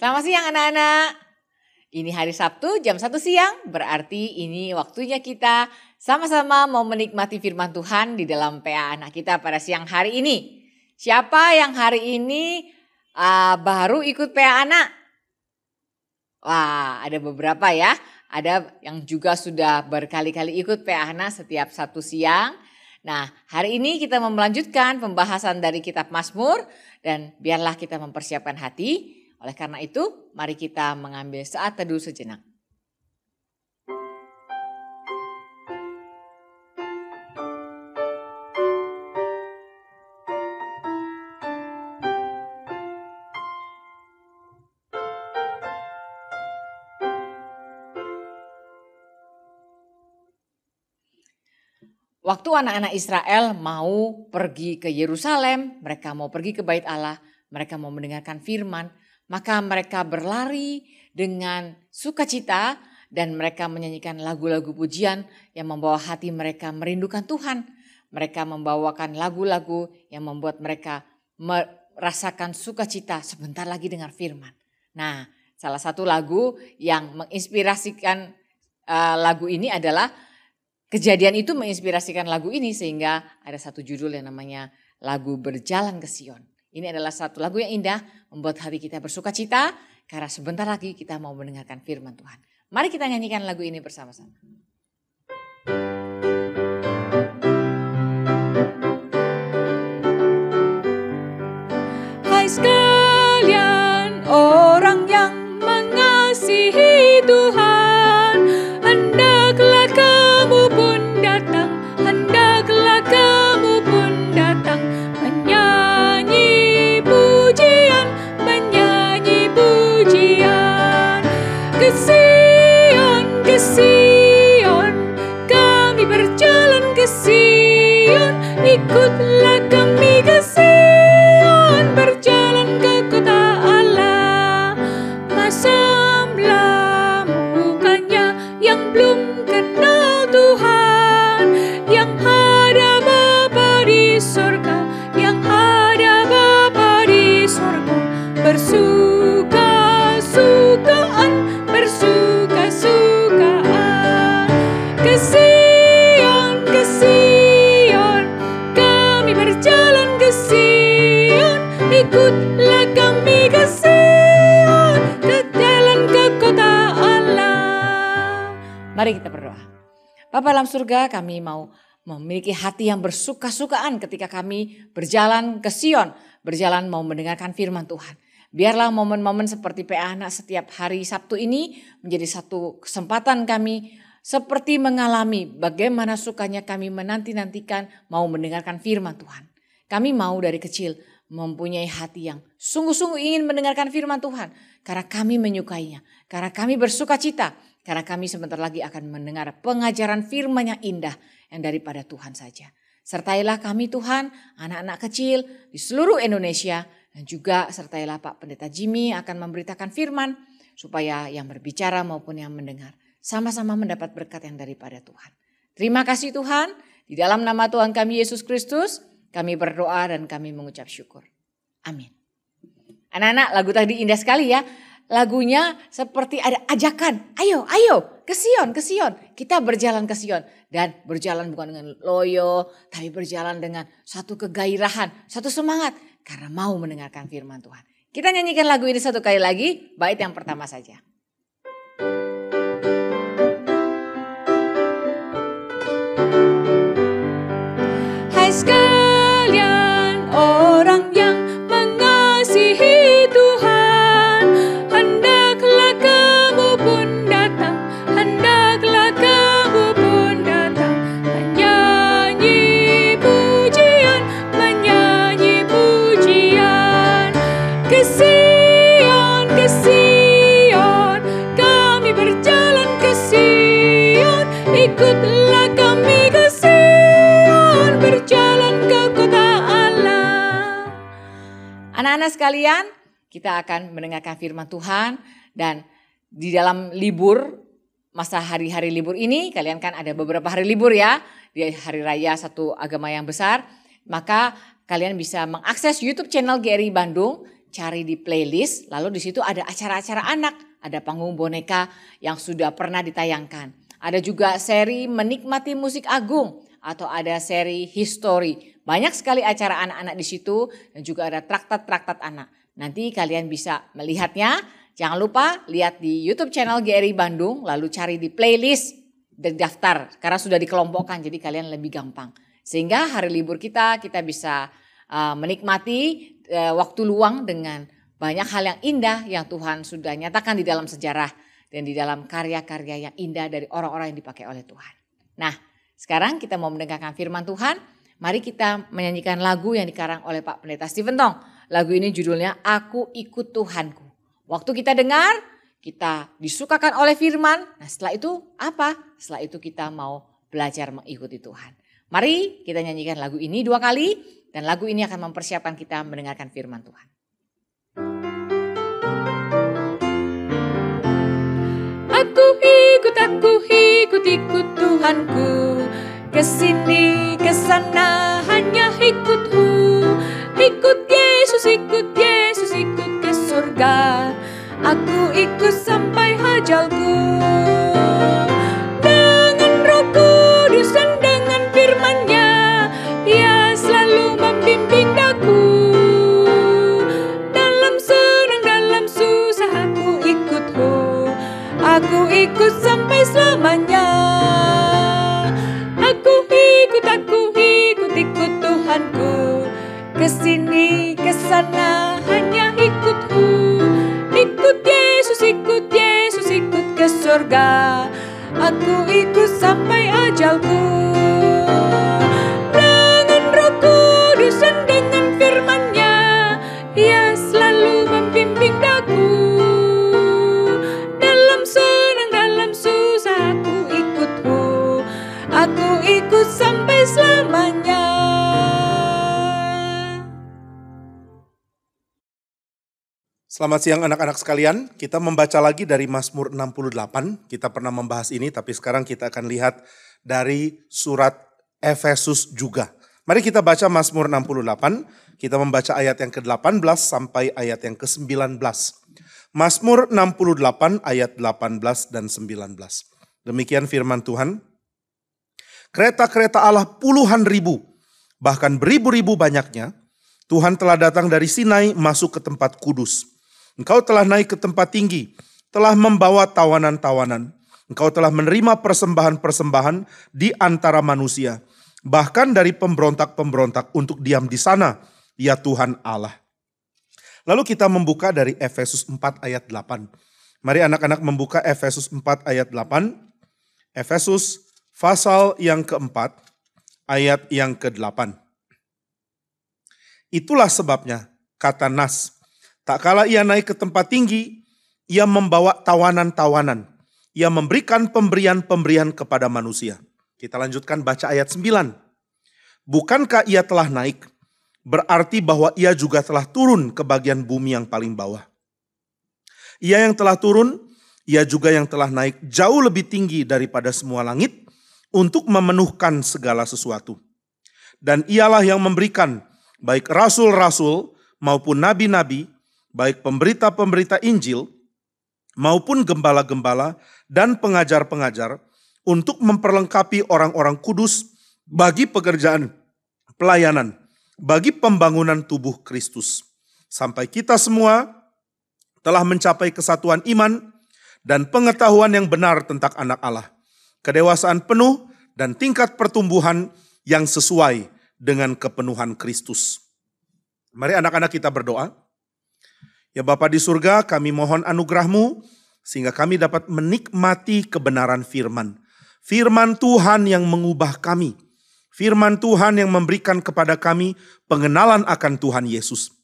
Selamat siang anak-anak. Ini hari Sabtu jam 1 siang, berarti ini waktunya kita sama-sama mau menikmati firman Tuhan di dalam PA anak kita pada siang hari ini. Siapa yang hari ini uh, baru ikut PA anak? Wah, ada beberapa ya. Ada yang juga sudah berkali-kali ikut PA anak setiap satu siang. Nah, hari ini kita mau melanjutkan pembahasan dari kitab Mazmur dan biarlah kita mempersiapkan hati oleh karena itu, mari kita mengambil saat teduh sejenak. Waktu anak-anak Israel mau pergi ke Yerusalem, mereka mau pergi ke Bait Allah, mereka mau mendengarkan firman, maka mereka berlari dengan sukacita dan mereka menyanyikan lagu-lagu pujian yang membawa hati mereka merindukan Tuhan. Mereka membawakan lagu-lagu yang membuat mereka merasakan sukacita sebentar lagi dengar firman. Nah, salah satu lagu yang menginspirasikan uh, lagu ini adalah kejadian itu menginspirasikan lagu ini sehingga ada satu judul yang namanya lagu berjalan ke Sion. Ini adalah satu lagu yang indah membuat hati kita bersuka cita karena sebentar lagi kita mau mendengarkan firman Tuhan. Mari kita nyanyikan lagu ini bersama-sama. thank you surga, kami mau memiliki hati yang bersuka-sukaan ketika kami berjalan ke Sion, berjalan mau mendengarkan firman Tuhan. Biarlah momen-momen seperti PA anak setiap hari Sabtu ini menjadi satu kesempatan kami seperti mengalami bagaimana sukanya kami menanti-nantikan mau mendengarkan firman Tuhan. Kami mau dari kecil mempunyai hati yang sungguh-sungguh ingin mendengarkan firman Tuhan karena kami menyukainya, karena kami bersuka cita, karena kami sebentar lagi akan mendengar pengajaran firman yang indah yang daripada Tuhan saja. Sertailah kami Tuhan, anak-anak kecil di seluruh Indonesia, dan juga sertailah Pak Pendeta Jimmy akan memberitakan firman, supaya yang berbicara maupun yang mendengar sama-sama mendapat berkat yang daripada Tuhan. Terima kasih Tuhan, di dalam nama Tuhan kami Yesus Kristus, kami berdoa dan kami mengucap syukur. Amin. Anak-anak lagu tadi indah sekali ya. Lagunya seperti ada ajakan. Ayo, ayo ke Sion, ke Sion. Kita berjalan ke Sion. Dan berjalan bukan dengan loyo. Tapi berjalan dengan satu kegairahan, satu semangat. Karena mau mendengarkan firman Tuhan. Kita nyanyikan lagu ini satu kali lagi. Bait yang pertama saja. Hai sekali. sekalian, kita akan mendengarkan firman Tuhan dan di dalam libur masa hari-hari libur ini kalian kan ada beberapa hari libur ya di hari raya satu agama yang besar maka kalian bisa mengakses YouTube channel Gary Bandung cari di playlist lalu di situ ada acara-acara anak ada panggung boneka yang sudah pernah ditayangkan ada juga seri menikmati musik agung atau ada seri history banyak sekali acara anak-anak di situ dan juga ada traktat-traktat anak. Nanti kalian bisa melihatnya. Jangan lupa lihat di YouTube channel GRI Bandung lalu cari di playlist dan daftar karena sudah dikelompokkan jadi kalian lebih gampang. Sehingga hari libur kita kita bisa uh, menikmati uh, waktu luang dengan banyak hal yang indah yang Tuhan sudah nyatakan di dalam sejarah dan di dalam karya-karya yang indah dari orang-orang yang dipakai oleh Tuhan. Nah, sekarang kita mau mendengarkan firman Tuhan. Mari kita menyanyikan lagu yang dikarang oleh Pak Pendeta Steven Tong. Lagu ini judulnya Aku Ikut Tuhanku. Waktu kita dengar, kita disukakan oleh firman. Nah setelah itu apa? Setelah itu kita mau belajar mengikuti Tuhan. Mari kita nyanyikan lagu ini dua kali dan lagu ini akan mempersiapkan kita mendengarkan firman Tuhan. Aku ikut, aku ikut, ikut Tuhanku kesini kesana hanya ikutmu ikut Yesus ikut Yesus ikut ke surga aku ikut sampai hajalku dengan roh kudus dan dengan firmannya ia selalu membimbing aku dalam senang dalam susah aku ikut aku ikut sampai selamanya Tak aku, ikut ikut Tuhanku. Kesini, kesana, hanya ikutku. Ikut Yesus, ikut Yesus, ikut ke surga. Aku ikut sampai ajalku. Dengan roh kudus Selamat siang anak-anak sekalian. Kita membaca lagi dari Mazmur 68. Kita pernah membahas ini tapi sekarang kita akan lihat dari surat Efesus juga. Mari kita baca Mazmur 68. Kita membaca ayat yang ke-18 sampai ayat yang ke-19. Mazmur 68 ayat 18 dan 19. Demikian firman Tuhan. Kereta-kereta Allah puluhan ribu, bahkan beribu-ribu banyaknya, Tuhan telah datang dari Sinai masuk ke tempat kudus. Engkau telah naik ke tempat tinggi, telah membawa tawanan-tawanan. Engkau telah menerima persembahan-persembahan di antara manusia, bahkan dari pemberontak-pemberontak untuk diam di sana, ya Tuhan Allah. Lalu kita membuka dari Efesus 4 ayat 8. Mari anak-anak membuka Efesus 4 ayat 8. Efesus pasal yang keempat, ayat yang ke-8. Itulah sebabnya, kata Nas, tak kala ia naik ke tempat tinggi, ia membawa tawanan-tawanan. Ia memberikan pemberian-pemberian kepada manusia. Kita lanjutkan baca ayat 9. Bukankah ia telah naik? Berarti bahwa ia juga telah turun ke bagian bumi yang paling bawah. Ia yang telah turun, ia juga yang telah naik jauh lebih tinggi daripada semua langit, untuk memenuhkan segala sesuatu. Dan ialah yang memberikan baik rasul-rasul maupun nabi-nabi, baik pemberita-pemberita Injil maupun gembala-gembala dan pengajar-pengajar untuk memperlengkapi orang-orang kudus bagi pekerjaan pelayanan, bagi pembangunan tubuh Kristus. Sampai kita semua telah mencapai kesatuan iman dan pengetahuan yang benar tentang anak Allah kedewasaan penuh, dan tingkat pertumbuhan yang sesuai dengan kepenuhan Kristus. Mari anak-anak kita berdoa. Ya Bapa di surga, kami mohon anugerahmu sehingga kami dapat menikmati kebenaran firman. Firman Tuhan yang mengubah kami. Firman Tuhan yang memberikan kepada kami pengenalan akan Tuhan Yesus.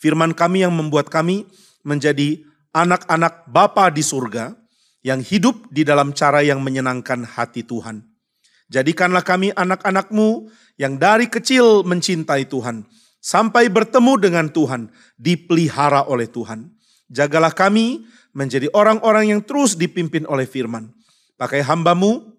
Firman kami yang membuat kami menjadi anak-anak Bapa di surga yang hidup di dalam cara yang menyenangkan hati Tuhan. Jadikanlah kami anak-anakmu yang dari kecil mencintai Tuhan, sampai bertemu dengan Tuhan, dipelihara oleh Tuhan. Jagalah kami menjadi orang-orang yang terus dipimpin oleh firman. Pakai hambamu,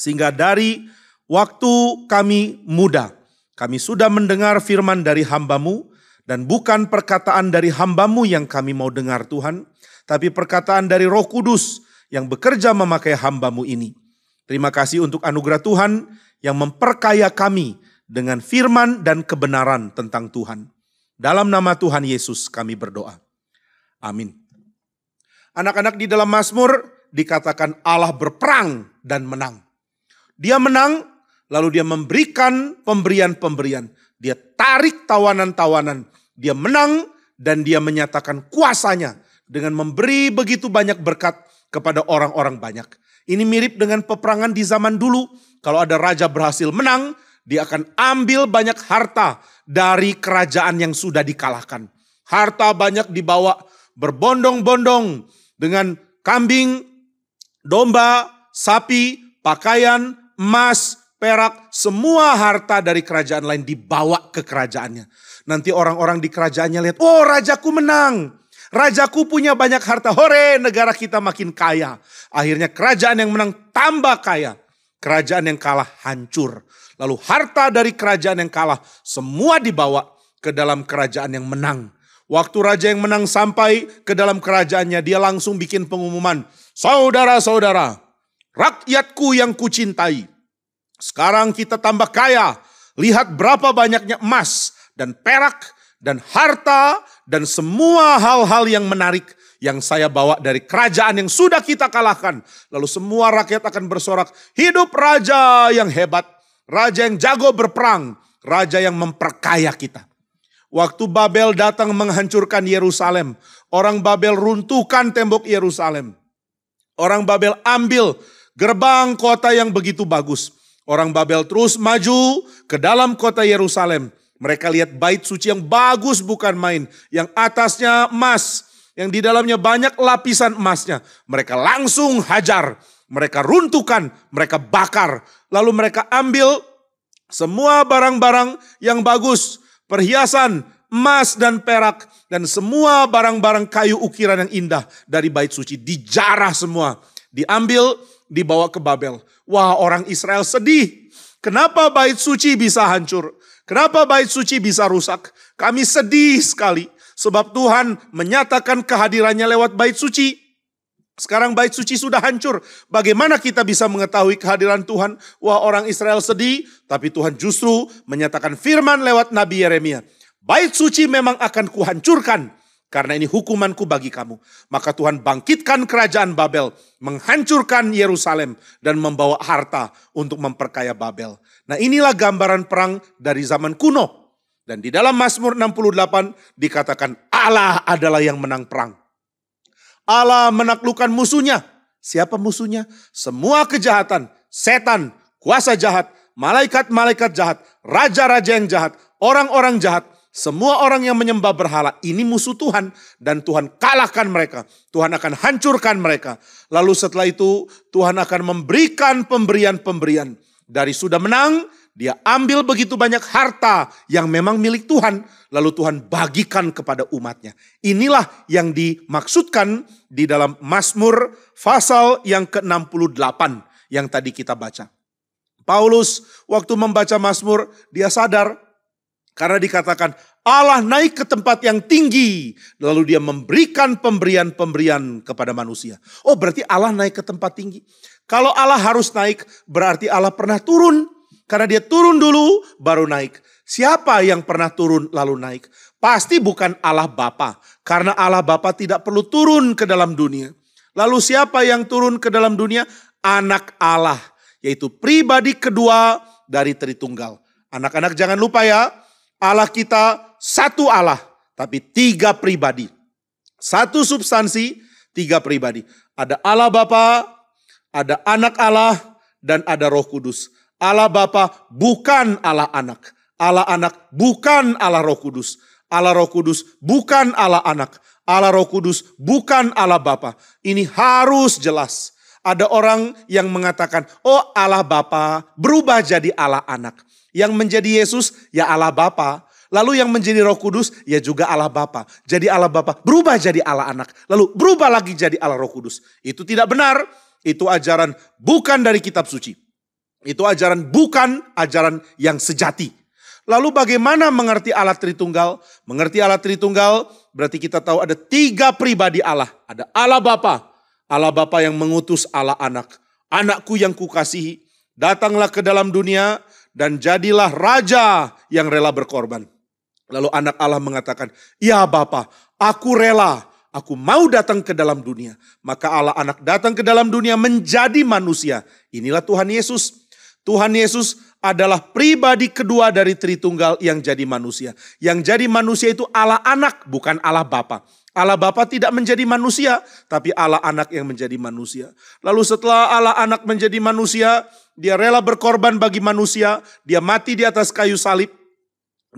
sehingga dari waktu kami muda, kami sudah mendengar firman dari hambamu, dan bukan perkataan dari hambamu yang kami mau dengar Tuhan, tapi perkataan dari roh kudus yang bekerja memakai hambamu ini. Terima kasih untuk anugerah Tuhan yang memperkaya kami dengan firman dan kebenaran tentang Tuhan. Dalam nama Tuhan Yesus kami berdoa. Amin. Anak-anak di dalam Mazmur dikatakan Allah berperang dan menang. Dia menang, lalu dia memberikan pemberian-pemberian. Dia tarik tawanan-tawanan. Dia menang dan dia menyatakan kuasanya dengan memberi begitu banyak berkat kepada orang-orang banyak. Ini mirip dengan peperangan di zaman dulu. Kalau ada raja berhasil menang, dia akan ambil banyak harta dari kerajaan yang sudah dikalahkan. Harta banyak dibawa berbondong-bondong dengan kambing, domba, sapi, pakaian, emas, perak, semua harta dari kerajaan lain dibawa ke kerajaannya. Nanti orang-orang di kerajaannya lihat, "Oh, rajaku menang." Rajaku punya banyak harta, hore negara kita makin kaya. Akhirnya kerajaan yang menang tambah kaya. Kerajaan yang kalah hancur. Lalu harta dari kerajaan yang kalah semua dibawa ke dalam kerajaan yang menang. Waktu raja yang menang sampai ke dalam kerajaannya, dia langsung bikin pengumuman. Saudara-saudara, rakyatku yang kucintai, sekarang kita tambah kaya. Lihat berapa banyaknya emas dan perak dan harta dan semua hal-hal yang menarik yang saya bawa dari kerajaan yang sudah kita kalahkan. Lalu semua rakyat akan bersorak, hidup raja yang hebat, raja yang jago berperang, raja yang memperkaya kita. Waktu Babel datang menghancurkan Yerusalem, orang Babel runtuhkan tembok Yerusalem. Orang Babel ambil gerbang kota yang begitu bagus. Orang Babel terus maju ke dalam kota Yerusalem mereka lihat bait suci yang bagus bukan main. Yang atasnya emas, yang di dalamnya banyak lapisan emasnya. Mereka langsung hajar, mereka runtuhkan, mereka bakar. Lalu mereka ambil semua barang-barang yang bagus, perhiasan, emas dan perak, dan semua barang-barang kayu ukiran yang indah dari bait suci. Dijarah semua, diambil, dibawa ke Babel. Wah orang Israel sedih. Kenapa bait suci bisa hancur? Kenapa bait suci bisa rusak? Kami sedih sekali sebab Tuhan menyatakan kehadirannya lewat bait suci. Sekarang bait suci sudah hancur. Bagaimana kita bisa mengetahui kehadiran Tuhan? Wah orang Israel sedih, tapi Tuhan justru menyatakan firman lewat Nabi Yeremia. Bait suci memang akan kuhancurkan, karena ini hukumanku bagi kamu. Maka Tuhan bangkitkan kerajaan Babel, menghancurkan Yerusalem, dan membawa harta untuk memperkaya Babel. Nah inilah gambaran perang dari zaman kuno. Dan di dalam Mazmur 68 dikatakan Allah adalah yang menang perang. Allah menaklukkan musuhnya. Siapa musuhnya? Semua kejahatan, setan, kuasa jahat, malaikat-malaikat jahat, raja-raja yang jahat, orang-orang jahat, semua orang yang menyembah berhala ini musuh Tuhan dan Tuhan kalahkan mereka. Tuhan akan hancurkan mereka. Lalu setelah itu Tuhan akan memberikan pemberian-pemberian. Dari sudah menang, dia ambil begitu banyak harta yang memang milik Tuhan, lalu Tuhan bagikan kepada umatnya. Inilah yang dimaksudkan di dalam Mazmur pasal yang ke-68 yang tadi kita baca. Paulus waktu membaca Mazmur, dia sadar karena dikatakan Allah naik ke tempat yang tinggi, lalu dia memberikan pemberian-pemberian kepada manusia. Oh berarti Allah naik ke tempat tinggi. Kalau Allah harus naik, berarti Allah pernah turun. Karena dia turun dulu, baru naik. Siapa yang pernah turun lalu naik? Pasti bukan Allah Bapa, karena Allah Bapa tidak perlu turun ke dalam dunia. Lalu siapa yang turun ke dalam dunia? Anak Allah, yaitu pribadi kedua dari Tritunggal. Anak-anak jangan lupa ya, Allah kita satu Allah, tapi tiga pribadi. Satu substansi, tiga pribadi. Ada Allah Bapa, ada anak Allah dan ada roh kudus. Allah Bapa bukan Allah anak. Allah anak bukan Allah roh kudus. Allah roh kudus bukan Allah anak. Allah roh kudus bukan Allah Bapa. Ini harus jelas. Ada orang yang mengatakan, oh Allah Bapa berubah jadi Allah anak. Yang menjadi Yesus ya Allah Bapa, Lalu yang menjadi Roh Kudus ya juga Allah Bapa. Jadi Allah Bapa berubah jadi Allah Anak, lalu berubah lagi jadi Allah Roh Kudus. Itu tidak benar itu ajaran bukan dari kitab suci. Itu ajaran bukan ajaran yang sejati. Lalu bagaimana mengerti Allah Tritunggal? Mengerti Allah Tritunggal berarti kita tahu ada tiga pribadi Allah. Ada Allah Bapa, Allah Bapa yang mengutus Allah Anak. Anakku yang kukasihi, datanglah ke dalam dunia dan jadilah raja yang rela berkorban. Lalu anak Allah mengatakan, "Ya Bapa, aku rela aku mau datang ke dalam dunia. Maka Allah anak datang ke dalam dunia menjadi manusia. Inilah Tuhan Yesus. Tuhan Yesus adalah pribadi kedua dari Tritunggal yang jadi manusia. Yang jadi manusia itu Allah anak, bukan Allah Bapa. Allah Bapa tidak menjadi manusia, tapi Allah anak yang menjadi manusia. Lalu setelah Allah anak menjadi manusia, dia rela berkorban bagi manusia, dia mati di atas kayu salib,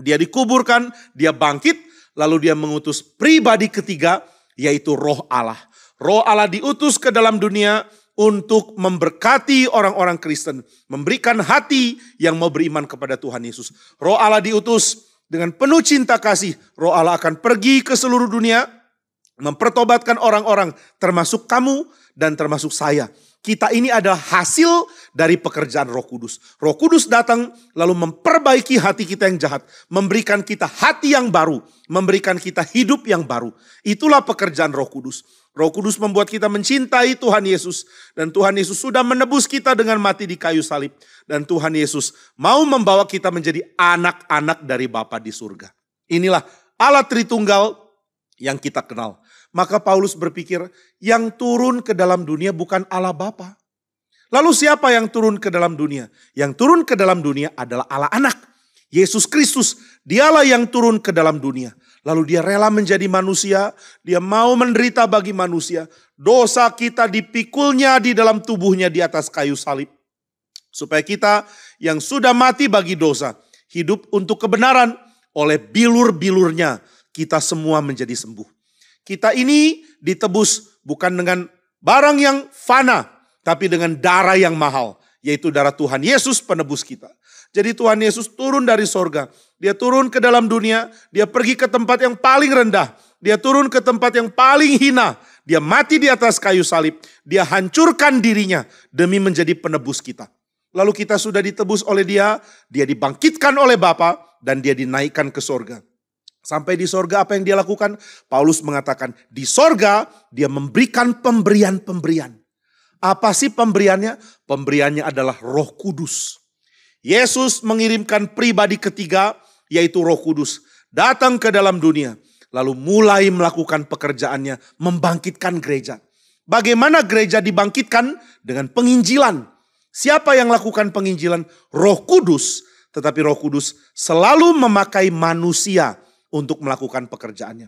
dia dikuburkan, dia bangkit, lalu dia mengutus pribadi ketiga yaitu roh Allah. Roh Allah diutus ke dalam dunia untuk memberkati orang-orang Kristen, memberikan hati yang mau beriman kepada Tuhan Yesus. Roh Allah diutus dengan penuh cinta kasih, Roh Allah akan pergi ke seluruh dunia mempertobatkan orang-orang termasuk kamu dan termasuk saya kita ini adalah hasil dari pekerjaan Roh Kudus. Roh Kudus datang lalu memperbaiki hati kita yang jahat, memberikan kita hati yang baru, memberikan kita hidup yang baru. Itulah pekerjaan Roh Kudus. Roh Kudus membuat kita mencintai Tuhan Yesus dan Tuhan Yesus sudah menebus kita dengan mati di kayu salib dan Tuhan Yesus mau membawa kita menjadi anak-anak dari Bapa di surga. Inilah Alat Tritunggal yang kita kenal. Maka Paulus berpikir, yang turun ke dalam dunia bukan Allah Bapa. Lalu siapa yang turun ke dalam dunia? Yang turun ke dalam dunia adalah Allah Anak. Yesus Kristus, dialah yang turun ke dalam dunia. Lalu dia rela menjadi manusia, dia mau menderita bagi manusia. Dosa kita dipikulnya di dalam tubuhnya di atas kayu salib. Supaya kita yang sudah mati bagi dosa, hidup untuk kebenaran oleh bilur-bilurnya kita semua menjadi sembuh. Kita ini ditebus bukan dengan barang yang fana, tapi dengan darah yang mahal, yaitu darah Tuhan Yesus penebus kita. Jadi Tuhan Yesus turun dari sorga. Dia turun ke dalam dunia, dia pergi ke tempat yang paling rendah. Dia turun ke tempat yang paling hina. Dia mati di atas kayu salib. Dia hancurkan dirinya demi menjadi penebus kita. Lalu kita sudah ditebus oleh dia, dia dibangkitkan oleh Bapa dan dia dinaikkan ke sorga. Sampai di sorga apa yang dia lakukan? Paulus mengatakan di sorga dia memberikan pemberian-pemberian. Apa sih pemberiannya? Pemberiannya adalah roh kudus. Yesus mengirimkan pribadi ketiga yaitu roh kudus. Datang ke dalam dunia. Lalu mulai melakukan pekerjaannya membangkitkan gereja. Bagaimana gereja dibangkitkan? Dengan penginjilan. Siapa yang lakukan penginjilan? Roh kudus. Tetapi roh kudus selalu memakai manusia untuk melakukan pekerjaannya.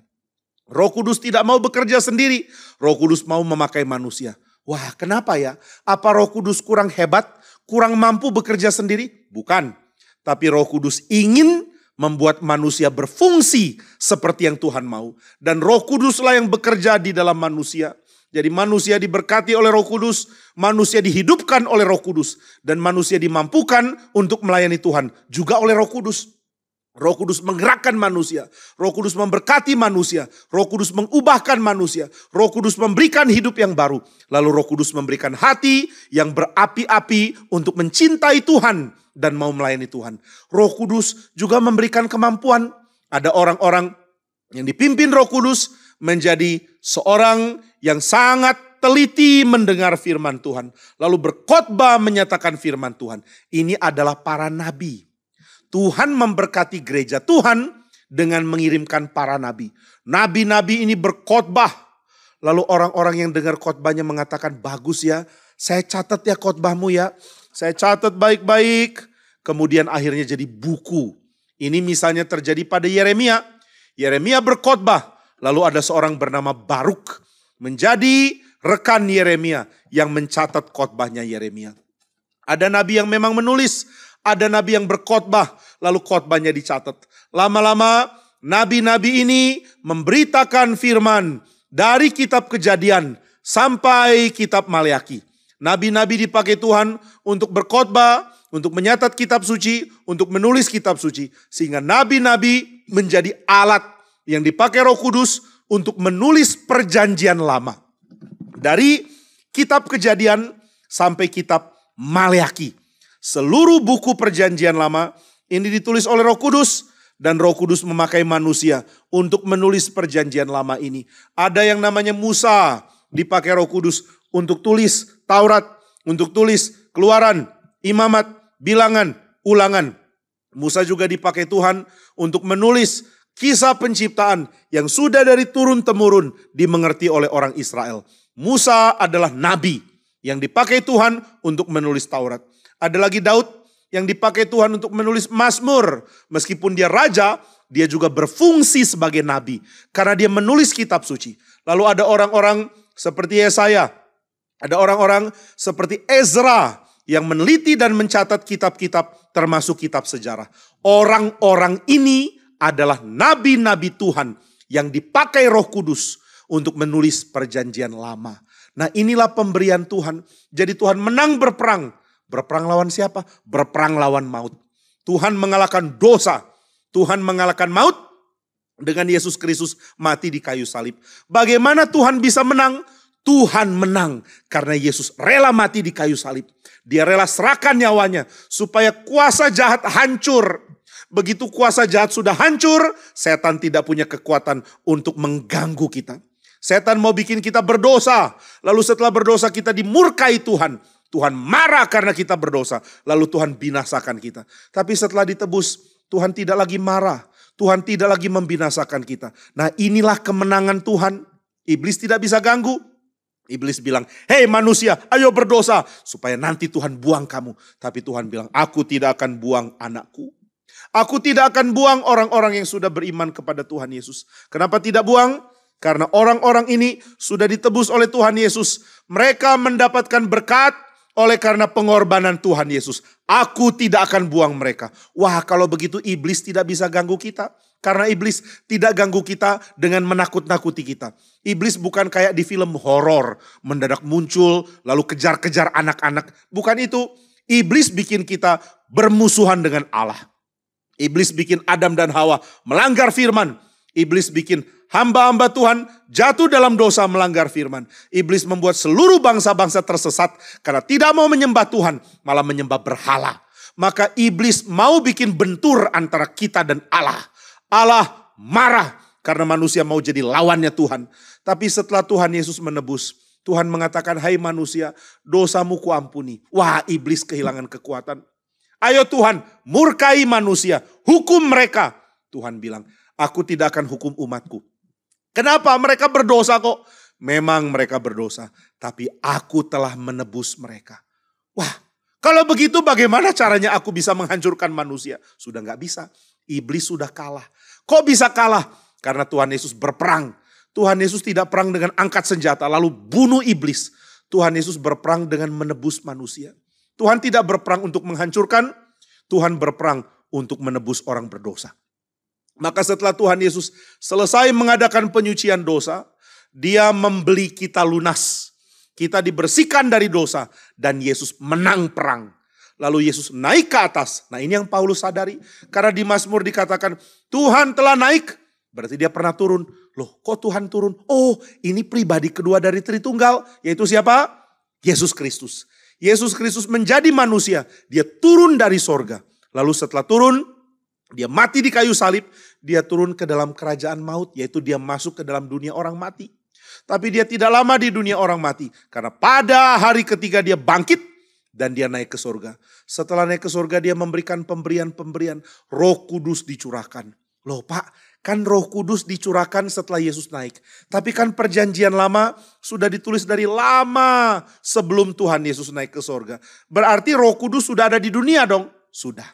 Roh Kudus tidak mau bekerja sendiri, Roh Kudus mau memakai manusia. Wah, kenapa ya? Apa Roh Kudus kurang hebat, kurang mampu bekerja sendiri? Bukan, tapi Roh Kudus ingin membuat manusia berfungsi seperti yang Tuhan mau, dan Roh Kuduslah yang bekerja di dalam manusia. Jadi, manusia diberkati oleh Roh Kudus, manusia dihidupkan oleh Roh Kudus, dan manusia dimampukan untuk melayani Tuhan juga oleh Roh Kudus. Roh Kudus menggerakkan manusia, Roh Kudus memberkati manusia, Roh Kudus mengubahkan manusia, Roh Kudus memberikan hidup yang baru, lalu Roh Kudus memberikan hati yang berapi-api untuk mencintai Tuhan dan mau melayani Tuhan. Roh Kudus juga memberikan kemampuan. Ada orang-orang yang dipimpin Roh Kudus menjadi seorang yang sangat teliti mendengar firman Tuhan, lalu berkhotbah menyatakan firman Tuhan. Ini adalah para nabi Tuhan memberkati gereja Tuhan dengan mengirimkan para nabi. Nabi-nabi ini berkhotbah. Lalu orang-orang yang dengar khotbahnya mengatakan, "Bagus ya, saya catat ya khotbahmu ya. Saya catat baik-baik." Kemudian akhirnya jadi buku. Ini misalnya terjadi pada Yeremia. Yeremia berkhotbah, lalu ada seorang bernama Baruk menjadi rekan Yeremia yang mencatat khotbahnya Yeremia. Ada nabi yang memang menulis, ada nabi yang berkhotbah, lalu khotbahnya dicatat. Lama-lama nabi-nabi ini memberitakan firman dari kitab kejadian sampai kitab Maleaki. Nabi-nabi dipakai Tuhan untuk berkhotbah, untuk menyatat kitab suci, untuk menulis kitab suci. Sehingga nabi-nabi menjadi alat yang dipakai roh kudus untuk menulis perjanjian lama. Dari kitab kejadian sampai kitab Maleaki. Seluruh buku perjanjian lama ini ditulis oleh roh kudus dan roh kudus memakai manusia untuk menulis perjanjian lama ini. Ada yang namanya Musa dipakai roh kudus untuk tulis Taurat, untuk tulis keluaran, imamat, bilangan, ulangan. Musa juga dipakai Tuhan untuk menulis kisah penciptaan yang sudah dari turun-temurun dimengerti oleh orang Israel. Musa adalah nabi yang dipakai Tuhan untuk menulis Taurat. Ada lagi Daud yang dipakai Tuhan untuk menulis Mazmur. Meskipun dia raja, dia juga berfungsi sebagai nabi. Karena dia menulis kitab suci. Lalu ada orang-orang seperti Yesaya. Ada orang-orang seperti Ezra yang meneliti dan mencatat kitab-kitab termasuk kitab sejarah. Orang-orang ini adalah nabi-nabi Tuhan yang dipakai roh kudus untuk menulis perjanjian lama. Nah inilah pemberian Tuhan. Jadi Tuhan menang berperang Berperang lawan siapa? Berperang lawan maut. Tuhan mengalahkan dosa. Tuhan mengalahkan maut dengan Yesus Kristus mati di kayu salib. Bagaimana Tuhan bisa menang? Tuhan menang karena Yesus rela mati di kayu salib. Dia rela serahkan nyawanya supaya kuasa jahat hancur. Begitu kuasa jahat sudah hancur, setan tidak punya kekuatan untuk mengganggu kita. Setan mau bikin kita berdosa, lalu setelah berdosa kita dimurkai Tuhan. Tuhan marah karena kita berdosa, lalu Tuhan binasakan kita. Tapi setelah ditebus, Tuhan tidak lagi marah, Tuhan tidak lagi membinasakan kita. Nah, inilah kemenangan Tuhan. Iblis tidak bisa ganggu, Iblis bilang, hei manusia, ayo berdosa. Supaya nanti Tuhan buang kamu. Tapi Tuhan bilang, aku tidak akan buang anakku. Aku tidak akan buang orang-orang yang sudah beriman kepada Tuhan Yesus. Kenapa tidak buang? Karena orang-orang ini sudah ditebus oleh Tuhan Yesus. Mereka mendapatkan berkat oleh karena pengorbanan Tuhan Yesus, aku tidak akan buang mereka. Wah, kalau begitu iblis tidak bisa ganggu kita. Karena iblis tidak ganggu kita dengan menakut-nakuti kita. Iblis bukan kayak di film horor, mendadak muncul lalu kejar-kejar anak-anak. Bukan itu. Iblis bikin kita bermusuhan dengan Allah. Iblis bikin Adam dan Hawa melanggar firman Iblis bikin hamba-hamba Tuhan jatuh dalam dosa melanggar firman. Iblis membuat seluruh bangsa-bangsa tersesat karena tidak mau menyembah Tuhan, malah menyembah berhala. Maka iblis mau bikin bentur antara kita dan Allah. Allah marah karena manusia mau jadi lawannya Tuhan. Tapi setelah Tuhan Yesus menebus, Tuhan mengatakan, "Hai manusia, dosamu kuampuni." Wah, iblis kehilangan kekuatan. Ayo Tuhan, murkai manusia, hukum mereka. Tuhan bilang, aku tidak akan hukum umatku. Kenapa? Mereka berdosa kok. Memang mereka berdosa, tapi aku telah menebus mereka. Wah, kalau begitu bagaimana caranya aku bisa menghancurkan manusia? Sudah nggak bisa. Iblis sudah kalah. Kok bisa kalah? Karena Tuhan Yesus berperang. Tuhan Yesus tidak perang dengan angkat senjata lalu bunuh iblis. Tuhan Yesus berperang dengan menebus manusia. Tuhan tidak berperang untuk menghancurkan, Tuhan berperang untuk menebus orang berdosa. Maka setelah Tuhan Yesus selesai mengadakan penyucian dosa, dia membeli kita lunas. Kita dibersihkan dari dosa dan Yesus menang perang. Lalu Yesus naik ke atas. Nah ini yang Paulus sadari. Karena di Mazmur dikatakan Tuhan telah naik. Berarti dia pernah turun. Loh kok Tuhan turun? Oh ini pribadi kedua dari Tritunggal. Yaitu siapa? Yesus Kristus. Yesus Kristus menjadi manusia. Dia turun dari sorga. Lalu setelah turun dia mati di kayu salib, dia turun ke dalam kerajaan maut, yaitu dia masuk ke dalam dunia orang mati. Tapi dia tidak lama di dunia orang mati, karena pada hari ketiga dia bangkit dan dia naik ke surga. Setelah naik ke surga dia memberikan pemberian-pemberian, roh kudus dicurahkan. Loh pak, kan roh kudus dicurahkan setelah Yesus naik. Tapi kan perjanjian lama sudah ditulis dari lama sebelum Tuhan Yesus naik ke surga. Berarti roh kudus sudah ada di dunia dong? Sudah.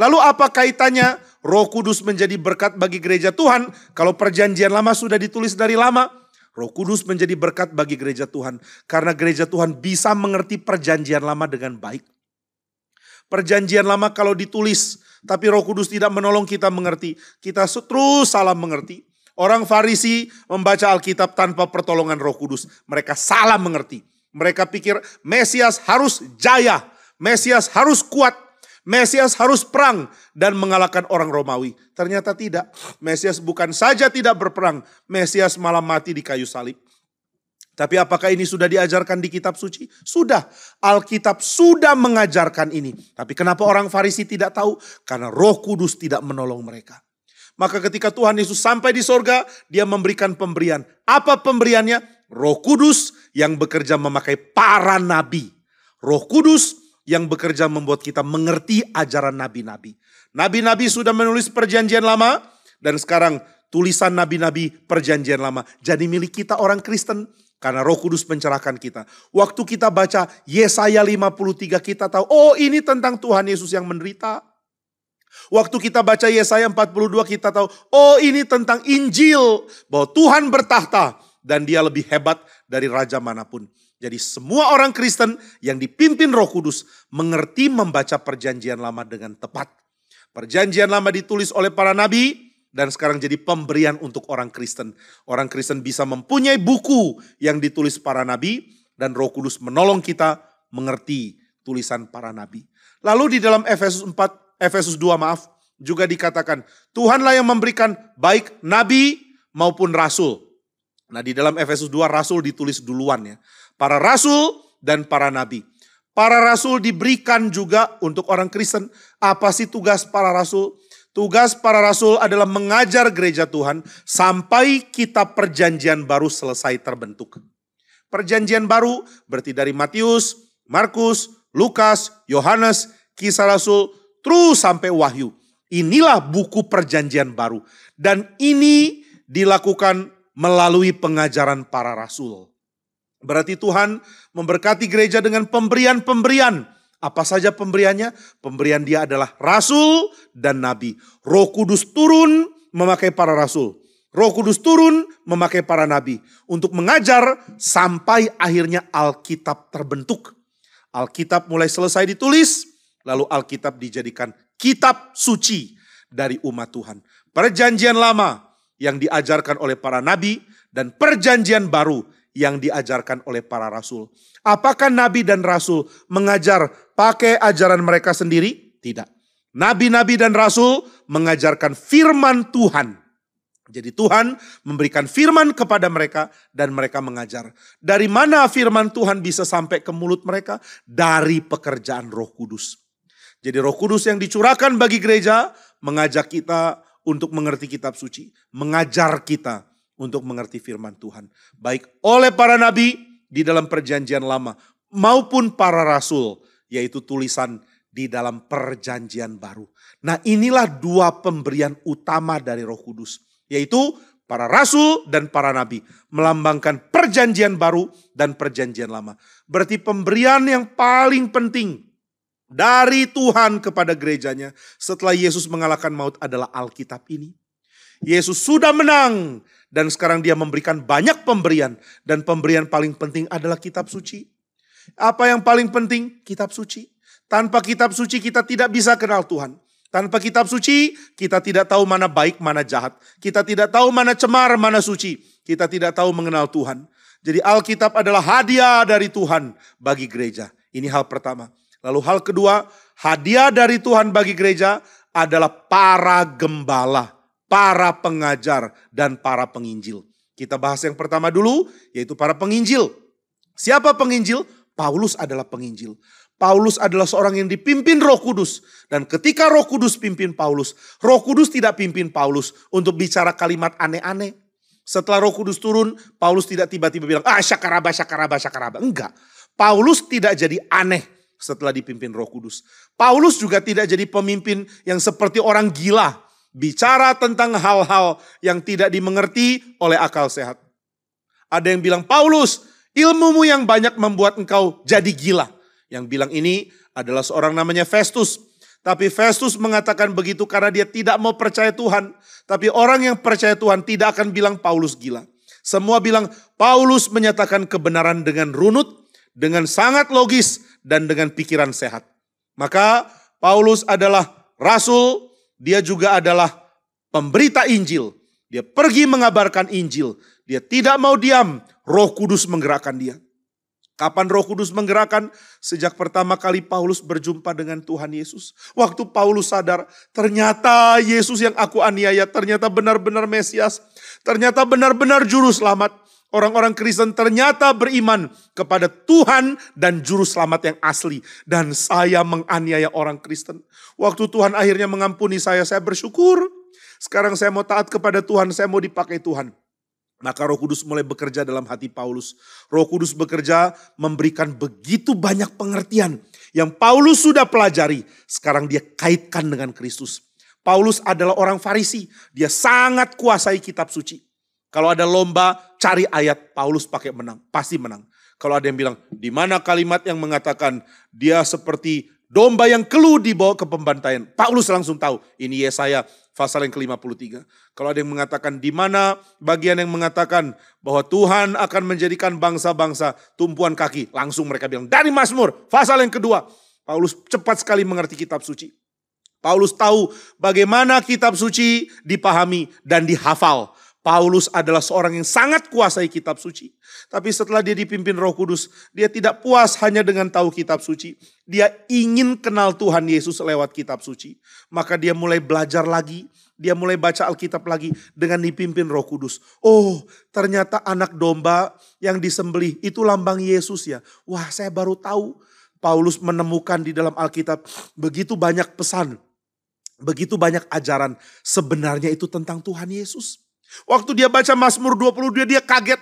Lalu apa kaitannya Roh Kudus menjadi berkat bagi gereja Tuhan kalau perjanjian lama sudah ditulis dari lama? Roh Kudus menjadi berkat bagi gereja Tuhan karena gereja Tuhan bisa mengerti perjanjian lama dengan baik. Perjanjian lama kalau ditulis, tapi Roh Kudus tidak menolong kita mengerti, kita terus salah mengerti. Orang Farisi membaca Alkitab tanpa pertolongan Roh Kudus, mereka salah mengerti. Mereka pikir Mesias harus jaya, Mesias harus kuat, Mesias harus perang dan mengalahkan orang Romawi. Ternyata tidak. Mesias bukan saja tidak berperang, Mesias malah mati di kayu salib. Tapi apakah ini sudah diajarkan di kitab suci? Sudah. Alkitab sudah mengajarkan ini. Tapi kenapa orang Farisi tidak tahu? Karena Roh Kudus tidak menolong mereka. Maka ketika Tuhan Yesus sampai di sorga, dia memberikan pemberian. Apa pemberiannya? Roh Kudus yang bekerja memakai para nabi. Roh Kudus yang bekerja membuat kita mengerti ajaran nabi-nabi. Nabi-nabi sudah menulis perjanjian lama dan sekarang tulisan nabi-nabi perjanjian lama jadi milik kita orang Kristen karena Roh Kudus mencerahkan kita. Waktu kita baca Yesaya 53 kita tahu, oh ini tentang Tuhan Yesus yang menderita. Waktu kita baca Yesaya 42 kita tahu, oh ini tentang Injil bahwa Tuhan bertahta dan dia lebih hebat dari raja manapun. Jadi semua orang Kristen yang dipimpin roh kudus mengerti membaca perjanjian lama dengan tepat. Perjanjian lama ditulis oleh para nabi dan sekarang jadi pemberian untuk orang Kristen. Orang Kristen bisa mempunyai buku yang ditulis para nabi dan roh kudus menolong kita mengerti tulisan para nabi. Lalu di dalam Efesus 4, Efesus 2 maaf, juga dikatakan Tuhanlah yang memberikan baik nabi maupun rasul. Nah di dalam Efesus 2 rasul ditulis duluan ya para rasul dan para nabi. Para rasul diberikan juga untuk orang Kristen. Apa sih tugas para rasul? Tugas para rasul adalah mengajar gereja Tuhan sampai kita perjanjian baru selesai terbentuk. Perjanjian baru berarti dari Matius, Markus, Lukas, Yohanes, Kisah Rasul, terus sampai Wahyu. Inilah buku perjanjian baru. Dan ini dilakukan melalui pengajaran para rasul. Berarti Tuhan memberkati gereja dengan pemberian-pemberian. Apa saja pemberiannya? Pemberian dia adalah rasul dan nabi. Roh Kudus turun memakai para rasul. Roh Kudus turun memakai para nabi untuk mengajar sampai akhirnya Alkitab terbentuk. Alkitab mulai selesai ditulis, lalu Alkitab dijadikan kitab suci dari umat Tuhan. Perjanjian lama yang diajarkan oleh para nabi dan perjanjian baru yang diajarkan oleh para rasul. Apakah nabi dan rasul mengajar pakai ajaran mereka sendiri? Tidak. Nabi-nabi dan rasul mengajarkan firman Tuhan. Jadi Tuhan memberikan firman kepada mereka dan mereka mengajar. Dari mana firman Tuhan bisa sampai ke mulut mereka? Dari pekerjaan Roh Kudus. Jadi Roh Kudus yang dicurahkan bagi gereja mengajak kita untuk mengerti kitab suci, mengajar kita untuk mengerti firman Tuhan. Baik oleh para nabi di dalam perjanjian lama maupun para rasul yaitu tulisan di dalam perjanjian baru. Nah inilah dua pemberian utama dari roh kudus. Yaitu para rasul dan para nabi. Melambangkan perjanjian baru dan perjanjian lama. Berarti pemberian yang paling penting dari Tuhan kepada gerejanya setelah Yesus mengalahkan maut adalah Alkitab ini. Yesus sudah menang dan sekarang dia memberikan banyak pemberian. Dan pemberian paling penting adalah kitab suci. Apa yang paling penting? Kitab suci. Tanpa kitab suci kita tidak bisa kenal Tuhan. Tanpa kitab suci, kita tidak tahu mana baik, mana jahat. Kita tidak tahu mana cemar, mana suci. Kita tidak tahu mengenal Tuhan. Jadi Alkitab adalah hadiah dari Tuhan bagi gereja. Ini hal pertama. Lalu hal kedua, hadiah dari Tuhan bagi gereja adalah para gembala para pengajar dan para penginjil. Kita bahas yang pertama dulu, yaitu para penginjil. Siapa penginjil? Paulus adalah penginjil. Paulus adalah seorang yang dipimpin Roh Kudus, dan ketika Roh Kudus pimpin Paulus, Roh Kudus tidak pimpin Paulus untuk bicara kalimat aneh-aneh. Setelah Roh Kudus turun, Paulus tidak tiba-tiba bilang, "Ah, syakaraba, syakaraba, syakaraba." Enggak. Paulus tidak jadi aneh setelah dipimpin Roh Kudus. Paulus juga tidak jadi pemimpin yang seperti orang gila bicara tentang hal-hal yang tidak dimengerti oleh akal sehat. Ada yang bilang, Paulus, ilmumu yang banyak membuat engkau jadi gila. Yang bilang ini adalah seorang namanya Festus. Tapi Festus mengatakan begitu karena dia tidak mau percaya Tuhan. Tapi orang yang percaya Tuhan tidak akan bilang Paulus gila. Semua bilang Paulus menyatakan kebenaran dengan runut, dengan sangat logis, dan dengan pikiran sehat. Maka Paulus adalah rasul dia juga adalah pemberita Injil. Dia pergi mengabarkan Injil. Dia tidak mau diam. Roh Kudus menggerakkan dia. Kapan Roh Kudus menggerakkan? Sejak pertama kali Paulus berjumpa dengan Tuhan Yesus. Waktu Paulus sadar, ternyata Yesus yang aku aniaya, ternyata benar-benar Mesias, ternyata benar-benar Juru Selamat, Orang-orang Kristen ternyata beriman kepada Tuhan dan Juru Selamat yang asli. Dan saya menganiaya orang Kristen. Waktu Tuhan akhirnya mengampuni saya, saya bersyukur. Sekarang saya mau taat kepada Tuhan, saya mau dipakai Tuhan. Maka roh kudus mulai bekerja dalam hati Paulus. Roh kudus bekerja memberikan begitu banyak pengertian. Yang Paulus sudah pelajari, sekarang dia kaitkan dengan Kristus. Paulus adalah orang Farisi. Dia sangat kuasai kitab suci. Kalau ada lomba, cari ayat Paulus pakai menang, pasti menang. Kalau ada yang bilang, di mana kalimat yang mengatakan dia seperti domba yang keluh dibawa ke pembantaian. Paulus langsung tahu, ini Yesaya pasal yang ke-53. Kalau ada yang mengatakan di mana bagian yang mengatakan bahwa Tuhan akan menjadikan bangsa-bangsa tumpuan kaki, langsung mereka bilang dari Mazmur pasal yang kedua. Paulus cepat sekali mengerti kitab suci. Paulus tahu bagaimana kitab suci dipahami dan dihafal. Paulus adalah seorang yang sangat kuasai kitab suci. Tapi setelah dia dipimpin roh kudus, dia tidak puas hanya dengan tahu kitab suci. Dia ingin kenal Tuhan Yesus lewat kitab suci. Maka dia mulai belajar lagi, dia mulai baca Alkitab lagi dengan dipimpin roh kudus. Oh ternyata anak domba yang disembelih itu lambang Yesus ya. Wah saya baru tahu Paulus menemukan di dalam Alkitab begitu banyak pesan. Begitu banyak ajaran sebenarnya itu tentang Tuhan Yesus. Waktu dia baca Mazmur 22 dia kaget.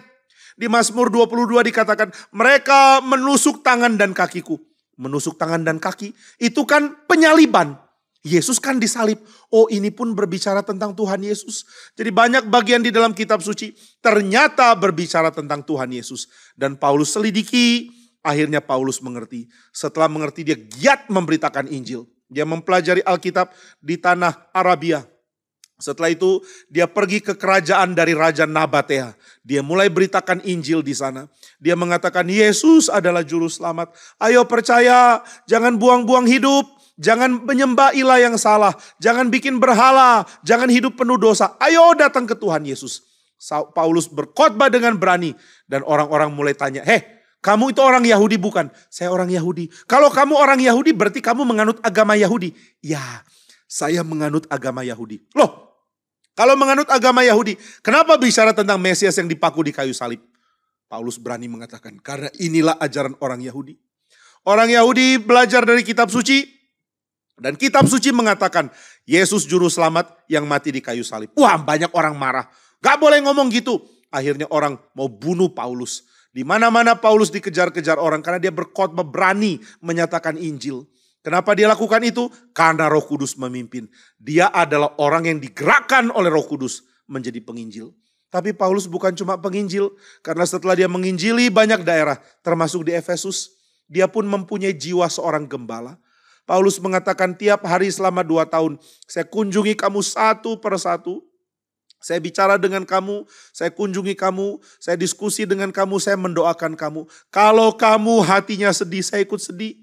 Di Mazmur 22 dikatakan mereka menusuk tangan dan kakiku. Menusuk tangan dan kaki itu kan penyaliban. Yesus kan disalib. Oh ini pun berbicara tentang Tuhan Yesus. Jadi banyak bagian di dalam kitab suci ternyata berbicara tentang Tuhan Yesus. Dan Paulus selidiki, akhirnya Paulus mengerti. Setelah mengerti dia giat memberitakan Injil. Dia mempelajari Alkitab di tanah Arabia. Setelah itu dia pergi ke kerajaan dari Raja Nabatea. Ya. Dia mulai beritakan Injil di sana. Dia mengatakan Yesus adalah juru selamat. Ayo percaya, jangan buang-buang hidup. Jangan menyembah ilah yang salah. Jangan bikin berhala. Jangan hidup penuh dosa. Ayo datang ke Tuhan Yesus. Paulus berkhotbah dengan berani. Dan orang-orang mulai tanya, Heh, kamu itu orang Yahudi bukan? Saya orang Yahudi. Kalau kamu orang Yahudi berarti kamu menganut agama Yahudi. Ya, saya menganut agama Yahudi. Loh, kalau menganut agama Yahudi, kenapa bicara tentang Mesias yang dipaku di kayu salib? Paulus berani mengatakan, karena inilah ajaran orang Yahudi. Orang Yahudi belajar dari kitab suci, dan kitab suci mengatakan, Yesus juru selamat yang mati di kayu salib. Wah banyak orang marah, gak boleh ngomong gitu. Akhirnya orang mau bunuh Paulus. Di mana-mana Paulus dikejar-kejar orang karena dia berkhotbah berani menyatakan Injil. Kenapa dia lakukan itu? Karena Roh Kudus memimpin. Dia adalah orang yang digerakkan oleh Roh Kudus menjadi penginjil. Tapi Paulus bukan cuma penginjil, karena setelah dia menginjili banyak daerah, termasuk di Efesus, dia pun mempunyai jiwa seorang gembala. Paulus mengatakan tiap hari selama dua tahun, saya kunjungi kamu satu per satu, saya bicara dengan kamu, saya kunjungi kamu, saya diskusi dengan kamu, saya mendoakan kamu. Kalau kamu hatinya sedih, saya ikut sedih.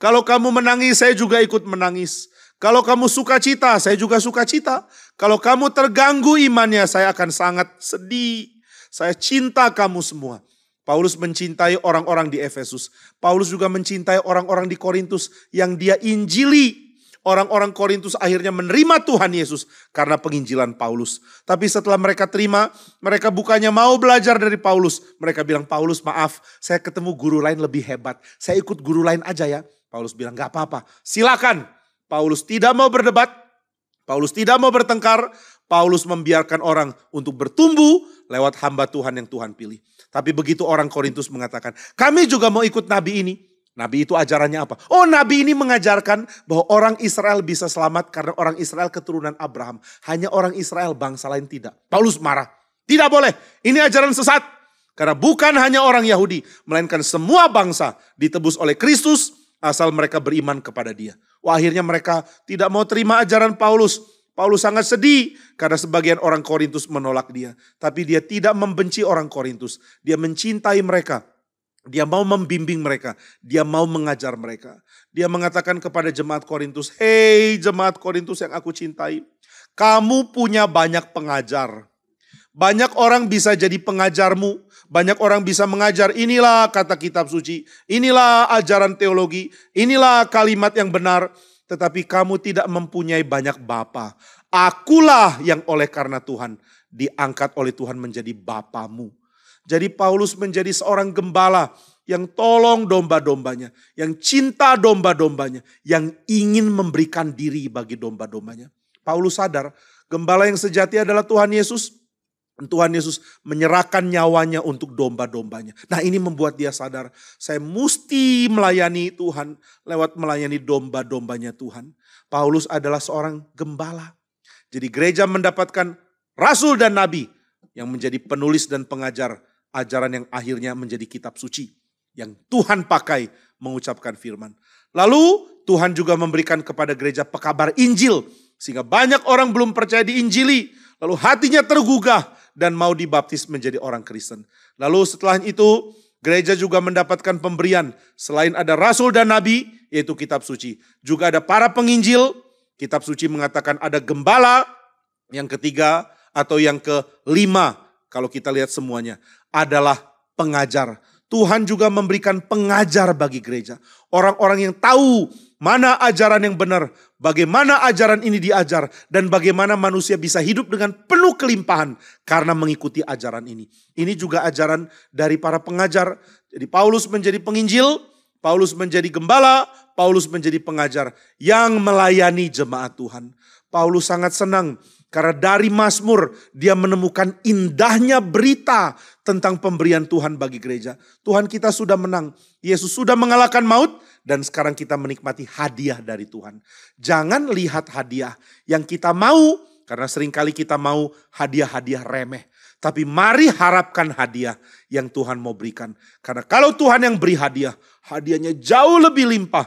Kalau kamu menangis, saya juga ikut menangis. Kalau kamu suka cita, saya juga suka cita. Kalau kamu terganggu imannya, saya akan sangat sedih. Saya cinta kamu semua. Paulus mencintai orang-orang di Efesus. Paulus juga mencintai orang-orang di Korintus yang dia injili. Orang-orang Korintus akhirnya menerima Tuhan Yesus karena penginjilan Paulus. Tapi setelah mereka terima, mereka bukannya mau belajar dari Paulus. Mereka bilang, Paulus maaf, saya ketemu guru lain lebih hebat. Saya ikut guru lain aja ya. Paulus bilang, gak apa-apa, silakan. Paulus tidak mau berdebat, Paulus tidak mau bertengkar, Paulus membiarkan orang untuk bertumbuh lewat hamba Tuhan yang Tuhan pilih. Tapi begitu orang Korintus mengatakan, kami juga mau ikut nabi ini. Nabi itu ajarannya apa? Oh nabi ini mengajarkan bahwa orang Israel bisa selamat karena orang Israel keturunan Abraham. Hanya orang Israel bangsa lain tidak. Paulus marah. Tidak boleh. Ini ajaran sesat. Karena bukan hanya orang Yahudi, melainkan semua bangsa ditebus oleh Kristus asal mereka beriman kepada dia. Wah akhirnya mereka tidak mau terima ajaran Paulus. Paulus sangat sedih karena sebagian orang Korintus menolak dia. Tapi dia tidak membenci orang Korintus. Dia mencintai mereka. Dia mau membimbing mereka, dia mau mengajar mereka. Dia mengatakan kepada jemaat Korintus, "Hei jemaat Korintus yang aku cintai, kamu punya banyak pengajar. Banyak orang bisa jadi pengajarmu, banyak orang bisa mengajar, inilah kata kitab suci, inilah ajaran teologi, inilah kalimat yang benar. Tetapi kamu tidak mempunyai banyak bapa. Akulah yang oleh karena Tuhan diangkat oleh Tuhan menjadi bapamu. Jadi Paulus menjadi seorang gembala yang tolong domba-dombanya, yang cinta domba-dombanya, yang ingin memberikan diri bagi domba-dombanya. Paulus sadar, gembala yang sejati adalah Tuhan Yesus. Tuhan Yesus menyerahkan nyawanya untuk domba-dombanya. Nah ini membuat dia sadar, saya mesti melayani Tuhan lewat melayani domba-dombanya Tuhan. Paulus adalah seorang gembala. Jadi gereja mendapatkan rasul dan nabi yang menjadi penulis dan pengajar ajaran yang akhirnya menjadi kitab suci. Yang Tuhan pakai mengucapkan firman. Lalu Tuhan juga memberikan kepada gereja pekabar Injil. Sehingga banyak orang belum percaya di Injili. Lalu hatinya tergugah dan mau dibaptis menjadi orang Kristen. Lalu setelah itu gereja juga mendapatkan pemberian. Selain ada rasul dan nabi, yaitu kitab suci. Juga ada para penginjil, kitab suci mengatakan ada gembala. Yang ketiga atau yang kelima, kalau kita lihat semuanya, adalah pengajar. Tuhan juga memberikan pengajar bagi gereja. Orang-orang yang tahu Mana ajaran yang benar, bagaimana ajaran ini diajar, dan bagaimana manusia bisa hidup dengan penuh kelimpahan karena mengikuti ajaran ini. Ini juga ajaran dari para pengajar. Jadi Paulus menjadi penginjil, Paulus menjadi gembala, Paulus menjadi pengajar yang melayani jemaat Tuhan. Paulus sangat senang karena dari Mazmur dia menemukan indahnya berita tentang pemberian Tuhan bagi gereja. Tuhan kita sudah menang. Yesus sudah mengalahkan maut dan sekarang kita menikmati hadiah dari Tuhan. Jangan lihat hadiah yang kita mau karena seringkali kita mau hadiah-hadiah remeh. Tapi mari harapkan hadiah yang Tuhan mau berikan. Karena kalau Tuhan yang beri hadiah, hadiahnya jauh lebih limpah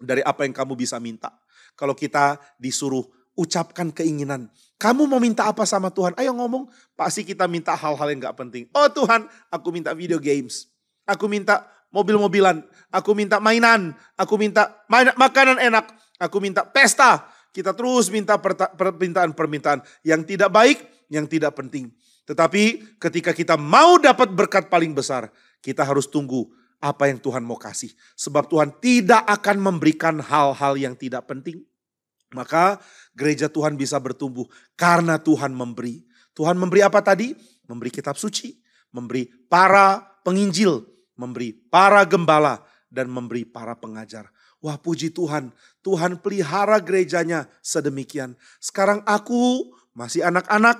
dari apa yang kamu bisa minta. Kalau kita disuruh ucapkan keinginan. Kamu mau minta apa sama Tuhan? Ayo ngomong, pasti kita minta hal-hal yang gak penting. Oh Tuhan, aku minta video games. Aku minta mobil-mobilan. Aku minta mainan. Aku minta main, makanan enak. Aku minta pesta. Kita terus minta permintaan-permintaan yang tidak baik, yang tidak penting. Tetapi ketika kita mau dapat berkat paling besar, kita harus tunggu apa yang Tuhan mau kasih. Sebab Tuhan tidak akan memberikan hal-hal yang tidak penting. Maka gereja Tuhan bisa bertumbuh karena Tuhan memberi. Tuhan memberi apa tadi? Memberi kitab suci, memberi para penginjil, memberi para gembala, dan memberi para pengajar. Wah puji Tuhan, Tuhan pelihara gerejanya sedemikian. Sekarang aku masih anak-anak,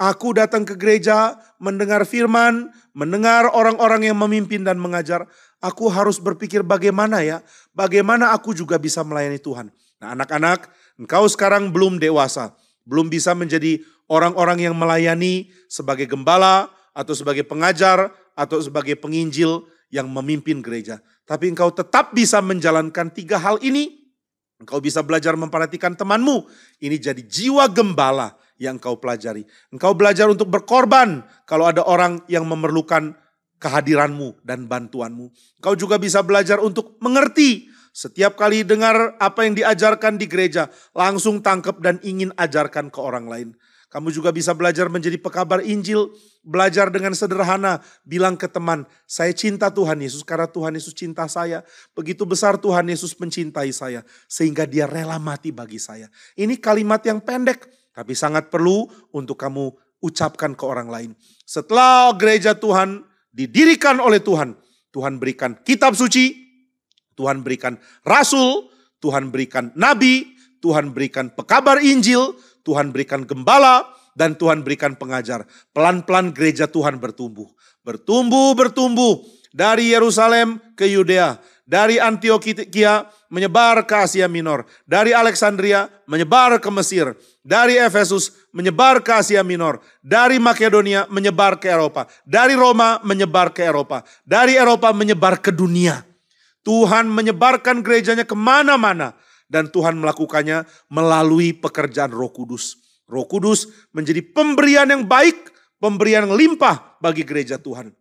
aku datang ke gereja, mendengar firman, mendengar orang-orang yang memimpin dan mengajar. Aku harus berpikir bagaimana ya, bagaimana aku juga bisa melayani Tuhan. Nah anak-anak, Engkau sekarang belum dewasa, belum bisa menjadi orang-orang yang melayani sebagai gembala atau sebagai pengajar atau sebagai penginjil yang memimpin gereja. Tapi engkau tetap bisa menjalankan tiga hal ini. Engkau bisa belajar memperhatikan temanmu. Ini jadi jiwa gembala yang engkau pelajari. Engkau belajar untuk berkorban kalau ada orang yang memerlukan kehadiranmu dan bantuanmu. Engkau juga bisa belajar untuk mengerti setiap kali dengar apa yang diajarkan di gereja, langsung tangkap dan ingin ajarkan ke orang lain. Kamu juga bisa belajar menjadi pekabar Injil, belajar dengan sederhana, bilang ke teman, saya cinta Tuhan Yesus karena Tuhan Yesus cinta saya. Begitu besar Tuhan Yesus mencintai saya, sehingga dia rela mati bagi saya. Ini kalimat yang pendek, tapi sangat perlu untuk kamu ucapkan ke orang lain. Setelah gereja Tuhan didirikan oleh Tuhan, Tuhan berikan kitab suci, Tuhan berikan rasul, Tuhan berikan nabi, Tuhan berikan pekabar Injil, Tuhan berikan gembala, dan Tuhan berikan pengajar. Pelan-pelan gereja Tuhan bertumbuh. Bertumbuh, bertumbuh. Dari Yerusalem ke Yudea. Dari Antioquia menyebar ke Asia Minor. Dari Alexandria menyebar ke Mesir. Dari Efesus menyebar ke Asia Minor. Dari Makedonia menyebar ke Eropa. Dari Roma menyebar ke Eropa. Dari Eropa menyebar ke dunia. Tuhan menyebarkan gerejanya kemana-mana. Dan Tuhan melakukannya melalui pekerjaan roh kudus. Roh kudus menjadi pemberian yang baik, pemberian yang limpah bagi gereja Tuhan.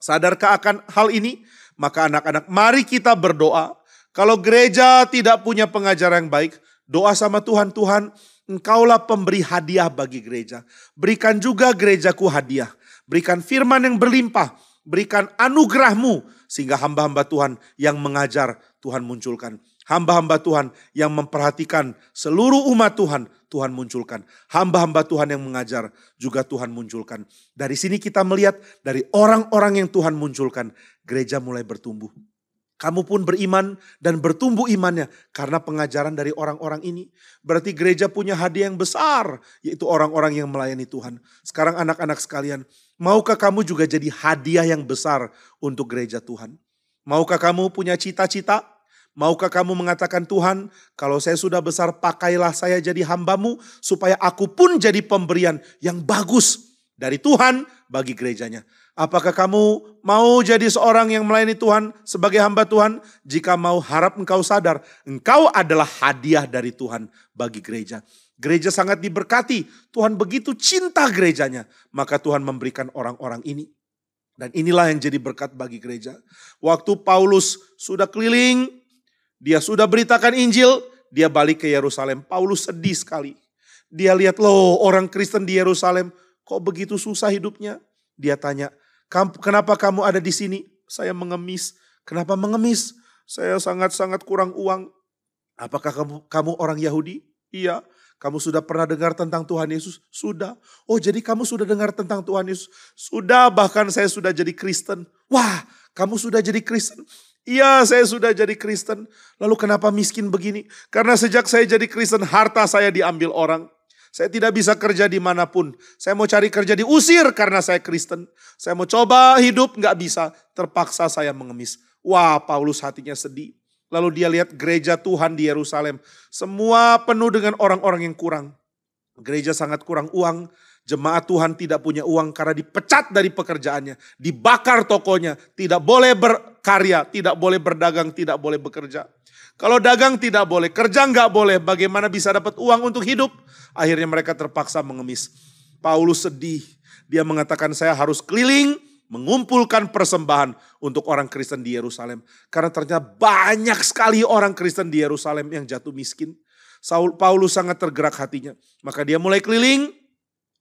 Sadarkah akan hal ini? Maka anak-anak mari kita berdoa. Kalau gereja tidak punya pengajaran yang baik, doa sama Tuhan, Tuhan engkaulah pemberi hadiah bagi gereja. Berikan juga gerejaku hadiah. Berikan firman yang berlimpah. Berikan anugerahmu sehingga hamba-hamba Tuhan yang mengajar Tuhan munculkan. Hamba-hamba Tuhan yang memperhatikan seluruh umat Tuhan, Tuhan munculkan. Hamba-hamba Tuhan yang mengajar juga Tuhan munculkan. Dari sini kita melihat dari orang-orang yang Tuhan munculkan, gereja mulai bertumbuh. Kamu pun beriman dan bertumbuh imannya karena pengajaran dari orang-orang ini. Berarti gereja punya hadiah yang besar, yaitu orang-orang yang melayani Tuhan. Sekarang anak-anak sekalian, Maukah kamu juga jadi hadiah yang besar untuk gereja Tuhan? Maukah kamu punya cita-cita? Maukah kamu mengatakan Tuhan, kalau saya sudah besar pakailah saya jadi hambamu supaya aku pun jadi pemberian yang bagus dari Tuhan bagi gerejanya. Apakah kamu mau jadi seorang yang melayani Tuhan sebagai hamba Tuhan? Jika mau harap engkau sadar, engkau adalah hadiah dari Tuhan bagi gereja. Gereja sangat diberkati. Tuhan begitu cinta gerejanya, maka Tuhan memberikan orang-orang ini. Dan inilah yang jadi berkat bagi gereja. Waktu Paulus sudah keliling, dia sudah beritakan Injil, dia balik ke Yerusalem. Paulus sedih sekali. Dia lihat loh orang Kristen di Yerusalem kok begitu susah hidupnya. Dia tanya, kenapa kamu ada di sini? Saya mengemis. Kenapa mengemis? Saya sangat-sangat kurang uang. Apakah kamu, kamu orang Yahudi? Iya. Kamu sudah pernah dengar tentang Tuhan Yesus? Sudah. Oh jadi kamu sudah dengar tentang Tuhan Yesus? Sudah bahkan saya sudah jadi Kristen. Wah kamu sudah jadi Kristen? Iya saya sudah jadi Kristen. Lalu kenapa miskin begini? Karena sejak saya jadi Kristen harta saya diambil orang. Saya tidak bisa kerja dimanapun. Saya mau cari kerja diusir karena saya Kristen. Saya mau coba hidup nggak bisa. Terpaksa saya mengemis. Wah Paulus hatinya sedih. Lalu dia lihat gereja Tuhan di Yerusalem. Semua penuh dengan orang-orang yang kurang. Gereja sangat kurang uang. Jemaat Tuhan tidak punya uang karena dipecat dari pekerjaannya. Dibakar tokonya. Tidak boleh berkarya. Tidak boleh berdagang. Tidak boleh bekerja. Kalau dagang tidak boleh. Kerja nggak boleh. Bagaimana bisa dapat uang untuk hidup? Akhirnya mereka terpaksa mengemis. Paulus sedih. Dia mengatakan saya harus keliling mengumpulkan persembahan untuk orang Kristen di Yerusalem. Karena ternyata banyak sekali orang Kristen di Yerusalem yang jatuh miskin. Saul Paulus sangat tergerak hatinya. Maka dia mulai keliling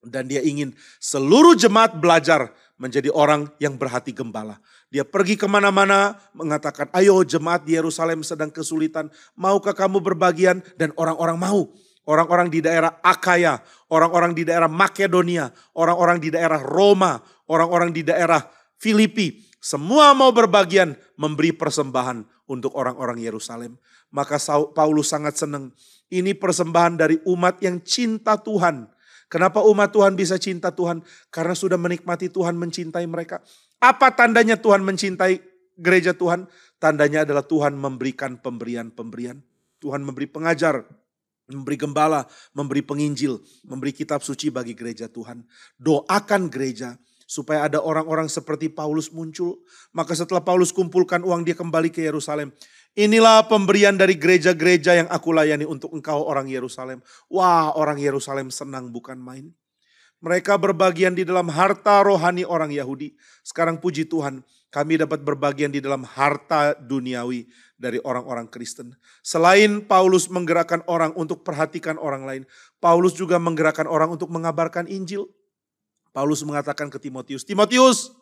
dan dia ingin seluruh jemaat belajar menjadi orang yang berhati gembala. Dia pergi kemana-mana mengatakan, ayo jemaat di Yerusalem sedang kesulitan, maukah kamu berbagian? Dan orang-orang mau. Orang-orang di daerah Akaya, orang-orang di daerah Makedonia, orang-orang di daerah Roma, orang-orang di daerah Filipi, semua mau berbagian memberi persembahan untuk orang-orang Yerusalem. Maka Paulus sangat senang. Ini persembahan dari umat yang cinta Tuhan. Kenapa umat Tuhan bisa cinta Tuhan? Karena sudah menikmati Tuhan mencintai mereka. Apa tandanya Tuhan mencintai gereja Tuhan? Tandanya adalah Tuhan memberikan pemberian-pemberian. Tuhan memberi pengajar, memberi gembala, memberi penginjil, memberi kitab suci bagi gereja Tuhan. Doakan gereja supaya ada orang-orang seperti Paulus muncul. Maka setelah Paulus kumpulkan uang dia kembali ke Yerusalem. Inilah pemberian dari gereja-gereja yang aku layani untuk engkau orang Yerusalem. Wah orang Yerusalem senang bukan main. Mereka berbagian di dalam harta rohani orang Yahudi. Sekarang puji Tuhan kami dapat berbagian di dalam harta duniawi dari orang-orang Kristen. Selain Paulus menggerakkan orang untuk perhatikan orang lain, Paulus juga menggerakkan orang untuk mengabarkan Injil. Paulus mengatakan ke Timotius, Timotius,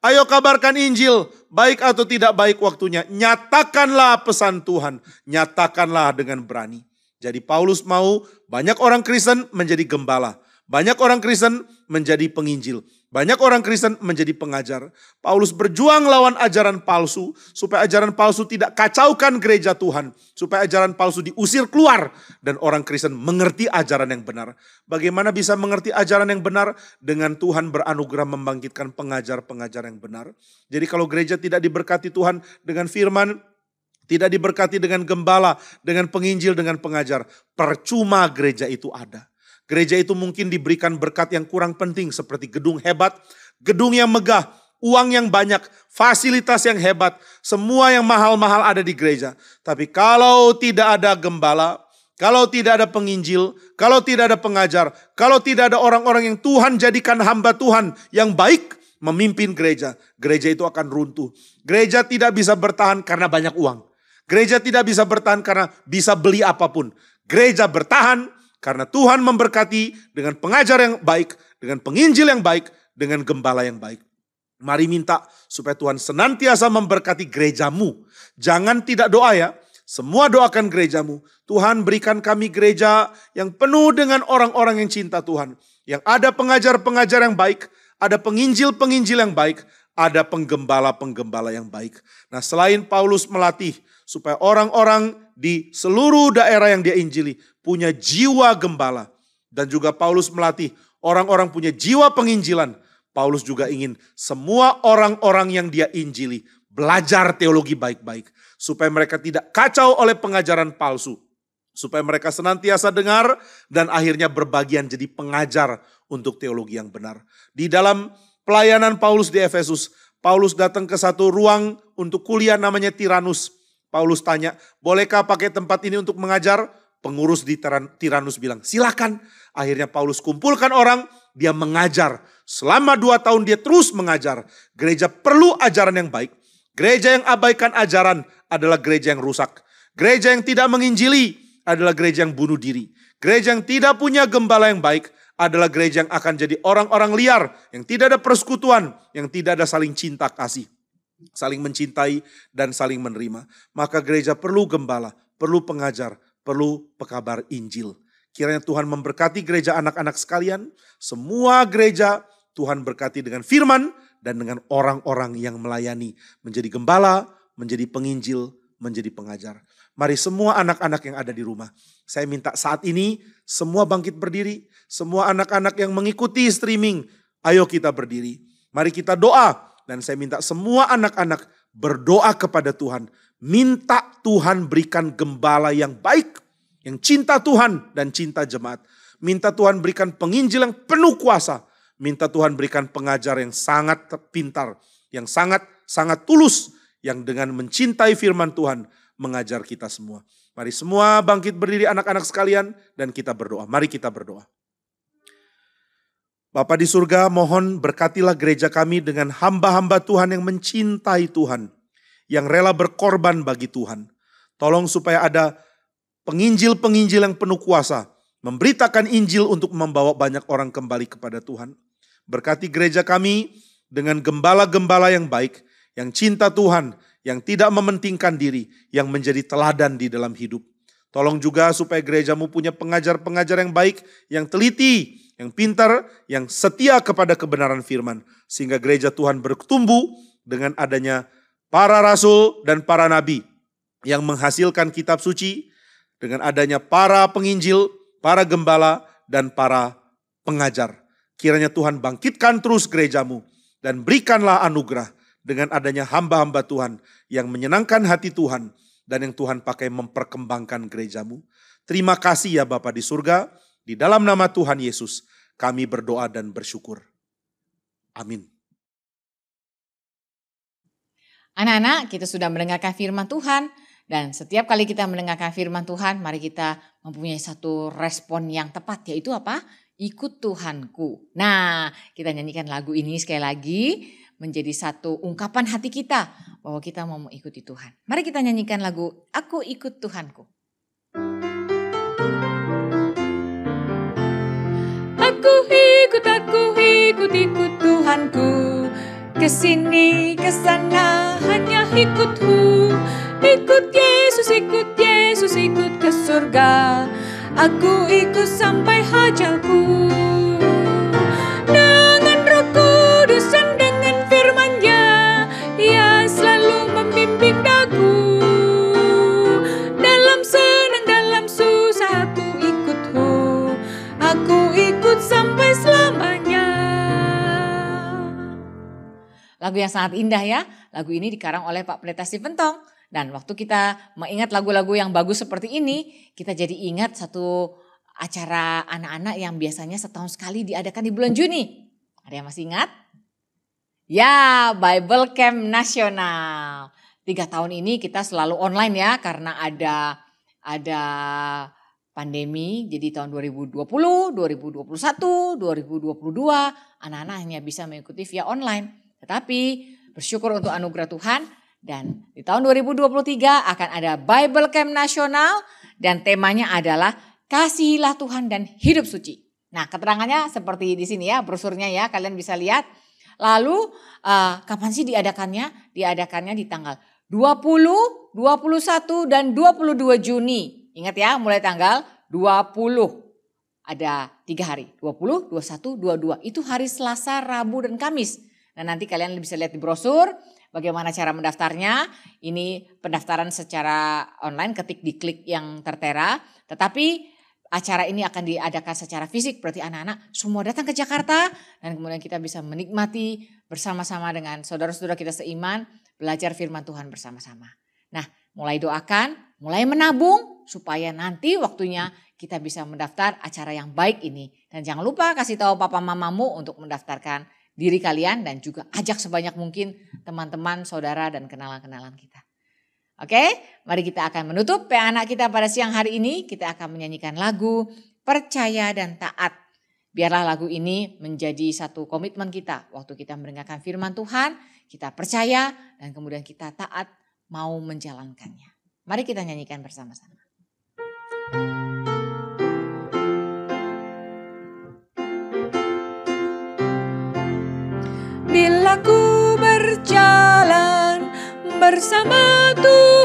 ayo kabarkan Injil, baik atau tidak baik waktunya. Nyatakanlah pesan Tuhan, nyatakanlah dengan berani. Jadi Paulus mau banyak orang Kristen menjadi gembala, banyak orang Kristen menjadi penginjil, banyak orang Kristen menjadi pengajar. Paulus berjuang lawan ajaran palsu, supaya ajaran palsu tidak kacaukan gereja Tuhan, supaya ajaran palsu diusir keluar, dan orang Kristen mengerti ajaran yang benar. Bagaimana bisa mengerti ajaran yang benar dengan Tuhan beranugerah membangkitkan pengajar-pengajar yang benar? Jadi, kalau gereja tidak diberkati Tuhan dengan firman, tidak diberkati dengan gembala, dengan penginjil, dengan pengajar, percuma gereja itu ada. Gereja itu mungkin diberikan berkat yang kurang penting seperti gedung hebat, gedung yang megah, uang yang banyak, fasilitas yang hebat, semua yang mahal-mahal ada di gereja. Tapi kalau tidak ada gembala, kalau tidak ada penginjil, kalau tidak ada pengajar, kalau tidak ada orang-orang yang Tuhan jadikan hamba Tuhan yang baik, memimpin gereja, gereja itu akan runtuh. Gereja tidak bisa bertahan karena banyak uang. Gereja tidak bisa bertahan karena bisa beli apapun. Gereja bertahan karena Tuhan memberkati dengan pengajar yang baik, dengan penginjil yang baik, dengan gembala yang baik. Mari minta supaya Tuhan senantiasa memberkati gerejamu. Jangan tidak doa ya. Semua doakan gerejamu. Tuhan berikan kami gereja yang penuh dengan orang-orang yang cinta Tuhan. Yang ada pengajar-pengajar yang baik, ada penginjil-penginjil yang baik, ada penggembala-penggembala yang baik. Nah selain Paulus melatih supaya orang-orang di seluruh daerah yang dia injili punya jiwa gembala. Dan juga Paulus melatih orang-orang punya jiwa penginjilan. Paulus juga ingin semua orang-orang yang dia injili belajar teologi baik-baik. Supaya mereka tidak kacau oleh pengajaran palsu. Supaya mereka senantiasa dengar dan akhirnya berbagian jadi pengajar untuk teologi yang benar. Di dalam pelayanan Paulus di Efesus, Paulus datang ke satu ruang untuk kuliah namanya Tiranus. Paulus tanya, bolehkah pakai tempat ini untuk mengajar? Pengurus di Tiranus bilang, silakan. Akhirnya Paulus kumpulkan orang, dia mengajar. Selama dua tahun dia terus mengajar. Gereja perlu ajaran yang baik. Gereja yang abaikan ajaran adalah gereja yang rusak. Gereja yang tidak menginjili adalah gereja yang bunuh diri. Gereja yang tidak punya gembala yang baik adalah gereja yang akan jadi orang-orang liar, yang tidak ada persekutuan, yang tidak ada saling cinta kasih saling mencintai dan saling menerima. Maka gereja perlu gembala, perlu pengajar, perlu pekabar Injil. Kiranya Tuhan memberkati gereja anak-anak sekalian, semua gereja Tuhan berkati dengan firman dan dengan orang-orang yang melayani, menjadi gembala, menjadi penginjil, menjadi pengajar. Mari semua anak-anak yang ada di rumah, saya minta saat ini semua bangkit berdiri, semua anak-anak yang mengikuti streaming, ayo kita berdiri. Mari kita doa dan saya minta semua anak-anak berdoa kepada Tuhan. Minta Tuhan berikan gembala yang baik, yang cinta Tuhan dan cinta jemaat. Minta Tuhan berikan penginjil yang penuh kuasa. Minta Tuhan berikan pengajar yang sangat pintar, yang sangat sangat tulus, yang dengan mencintai firman Tuhan mengajar kita semua. Mari semua bangkit berdiri anak-anak sekalian dan kita berdoa. Mari kita berdoa. Bapa di surga, mohon berkatilah gereja kami dengan hamba-hamba Tuhan yang mencintai Tuhan, yang rela berkorban bagi Tuhan. Tolong supaya ada penginjil-penginjil yang penuh kuasa, memberitakan Injil untuk membawa banyak orang kembali kepada Tuhan. Berkati gereja kami dengan gembala-gembala yang baik, yang cinta Tuhan, yang tidak mementingkan diri, yang menjadi teladan di dalam hidup. Tolong juga supaya gerejamu punya pengajar-pengajar yang baik, yang teliti yang pintar, yang setia kepada kebenaran firman. Sehingga gereja Tuhan bertumbuh dengan adanya para rasul dan para nabi yang menghasilkan kitab suci, dengan adanya para penginjil, para gembala, dan para pengajar. Kiranya Tuhan bangkitkan terus gerejamu dan berikanlah anugerah dengan adanya hamba-hamba Tuhan yang menyenangkan hati Tuhan dan yang Tuhan pakai memperkembangkan gerejamu. Terima kasih ya Bapak di surga. Di dalam nama Tuhan Yesus, kami berdoa dan bersyukur. Amin. Anak-anak, kita sudah mendengarkan firman Tuhan. Dan setiap kali kita mendengarkan firman Tuhan, mari kita mempunyai satu respon yang tepat, yaitu apa? Ikut Tuhanku. Nah, kita nyanyikan lagu ini sekali lagi menjadi satu ungkapan hati kita bahwa kita mau mengikuti Tuhan. Mari kita nyanyikan lagu Aku Ikut Tuhanku. aku ikut aku ikut ikut Tuhanku kesini kesana hanya ikutku ikut Yesus ikut Yesus ikut ke surga aku ikut sampai hajalku Lagu yang sangat indah ya. Lagu ini dikarang oleh Pak Pendeta Stephen Tong. Dan waktu kita mengingat lagu-lagu yang bagus seperti ini, kita jadi ingat satu acara anak-anak yang biasanya setahun sekali diadakan di bulan Juni. Ada yang masih ingat? Ya, Bible Camp Nasional. Tiga tahun ini kita selalu online ya karena ada ada pandemi. Jadi tahun 2020, 2021, 2022 anak-anak hanya bisa mengikuti via online. Tetapi bersyukur untuk anugerah Tuhan dan di tahun 2023 akan ada Bible Camp Nasional dan temanya adalah kasihilah Tuhan dan hidup suci. Nah, keterangannya seperti di sini ya, brosurnya ya, kalian bisa lihat. Lalu uh, kapan sih diadakannya? Diadakannya di tanggal 20, 21 dan 22 Juni. Ingat ya, mulai tanggal 20. Ada tiga hari, 20, 21, 22. Itu hari Selasa, Rabu, dan Kamis. Nah nanti kalian bisa lihat di brosur bagaimana cara mendaftarnya. Ini pendaftaran secara online ketik di klik yang tertera. Tetapi acara ini akan diadakan secara fisik berarti anak-anak semua datang ke Jakarta dan kemudian kita bisa menikmati bersama-sama dengan saudara-saudara kita seiman belajar firman Tuhan bersama-sama. Nah mulai doakan, mulai menabung supaya nanti waktunya kita bisa mendaftar acara yang baik ini. Dan jangan lupa kasih tahu papa mamamu untuk mendaftarkan diri kalian dan juga ajak sebanyak mungkin teman-teman, saudara dan kenalan-kenalan kita. Oke, mari kita akan menutup PA anak kita pada siang hari ini. Kita akan menyanyikan lagu Percaya dan Taat. Biarlah lagu ini menjadi satu komitmen kita. Waktu kita mendengarkan firman Tuhan, kita percaya dan kemudian kita taat mau menjalankannya. Mari kita nyanyikan bersama-sama. thank you aku berjalan bersama Tuhan.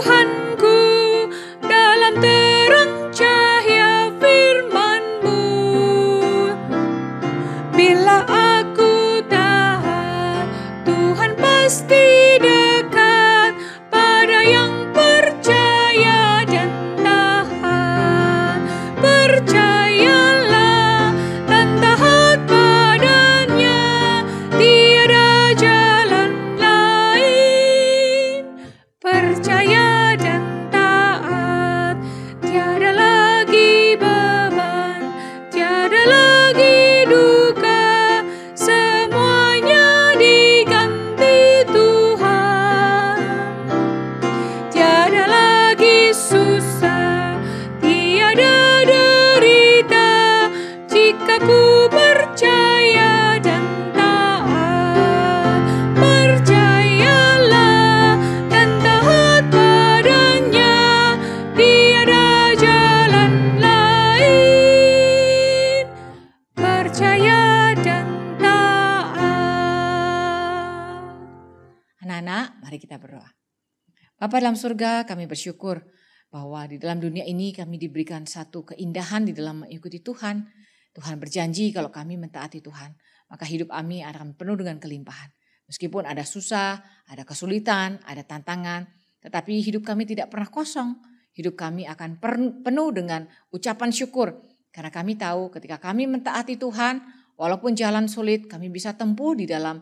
dalam surga, kami bersyukur bahwa di dalam dunia ini kami diberikan satu keindahan di dalam mengikuti Tuhan. Tuhan berjanji kalau kami mentaati Tuhan, maka hidup kami akan penuh dengan kelimpahan. Meskipun ada susah, ada kesulitan, ada tantangan, tetapi hidup kami tidak pernah kosong. Hidup kami akan penuh dengan ucapan syukur karena kami tahu ketika kami mentaati Tuhan, walaupun jalan sulit, kami bisa tempuh di dalam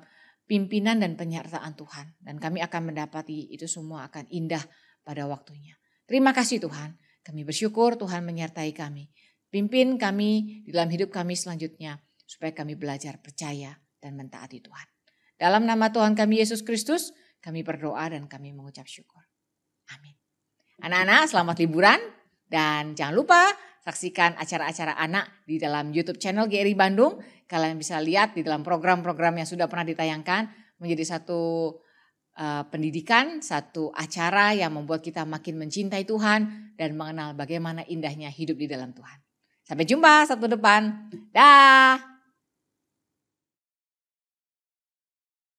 pimpinan dan penyertaan Tuhan. Dan kami akan mendapati itu semua akan indah pada waktunya. Terima kasih Tuhan. Kami bersyukur Tuhan menyertai kami. Pimpin kami di dalam hidup kami selanjutnya. Supaya kami belajar percaya dan mentaati Tuhan. Dalam nama Tuhan kami Yesus Kristus, kami berdoa dan kami mengucap syukur. Amin. Anak-anak selamat liburan dan jangan lupa Saksikan acara-acara anak di dalam YouTube channel GRI Bandung. Kalian bisa lihat di dalam program-program yang sudah pernah ditayangkan menjadi satu uh, pendidikan, satu acara yang membuat kita makin mencintai Tuhan dan mengenal bagaimana indahnya hidup di dalam Tuhan. Sampai jumpa satu depan. Dah.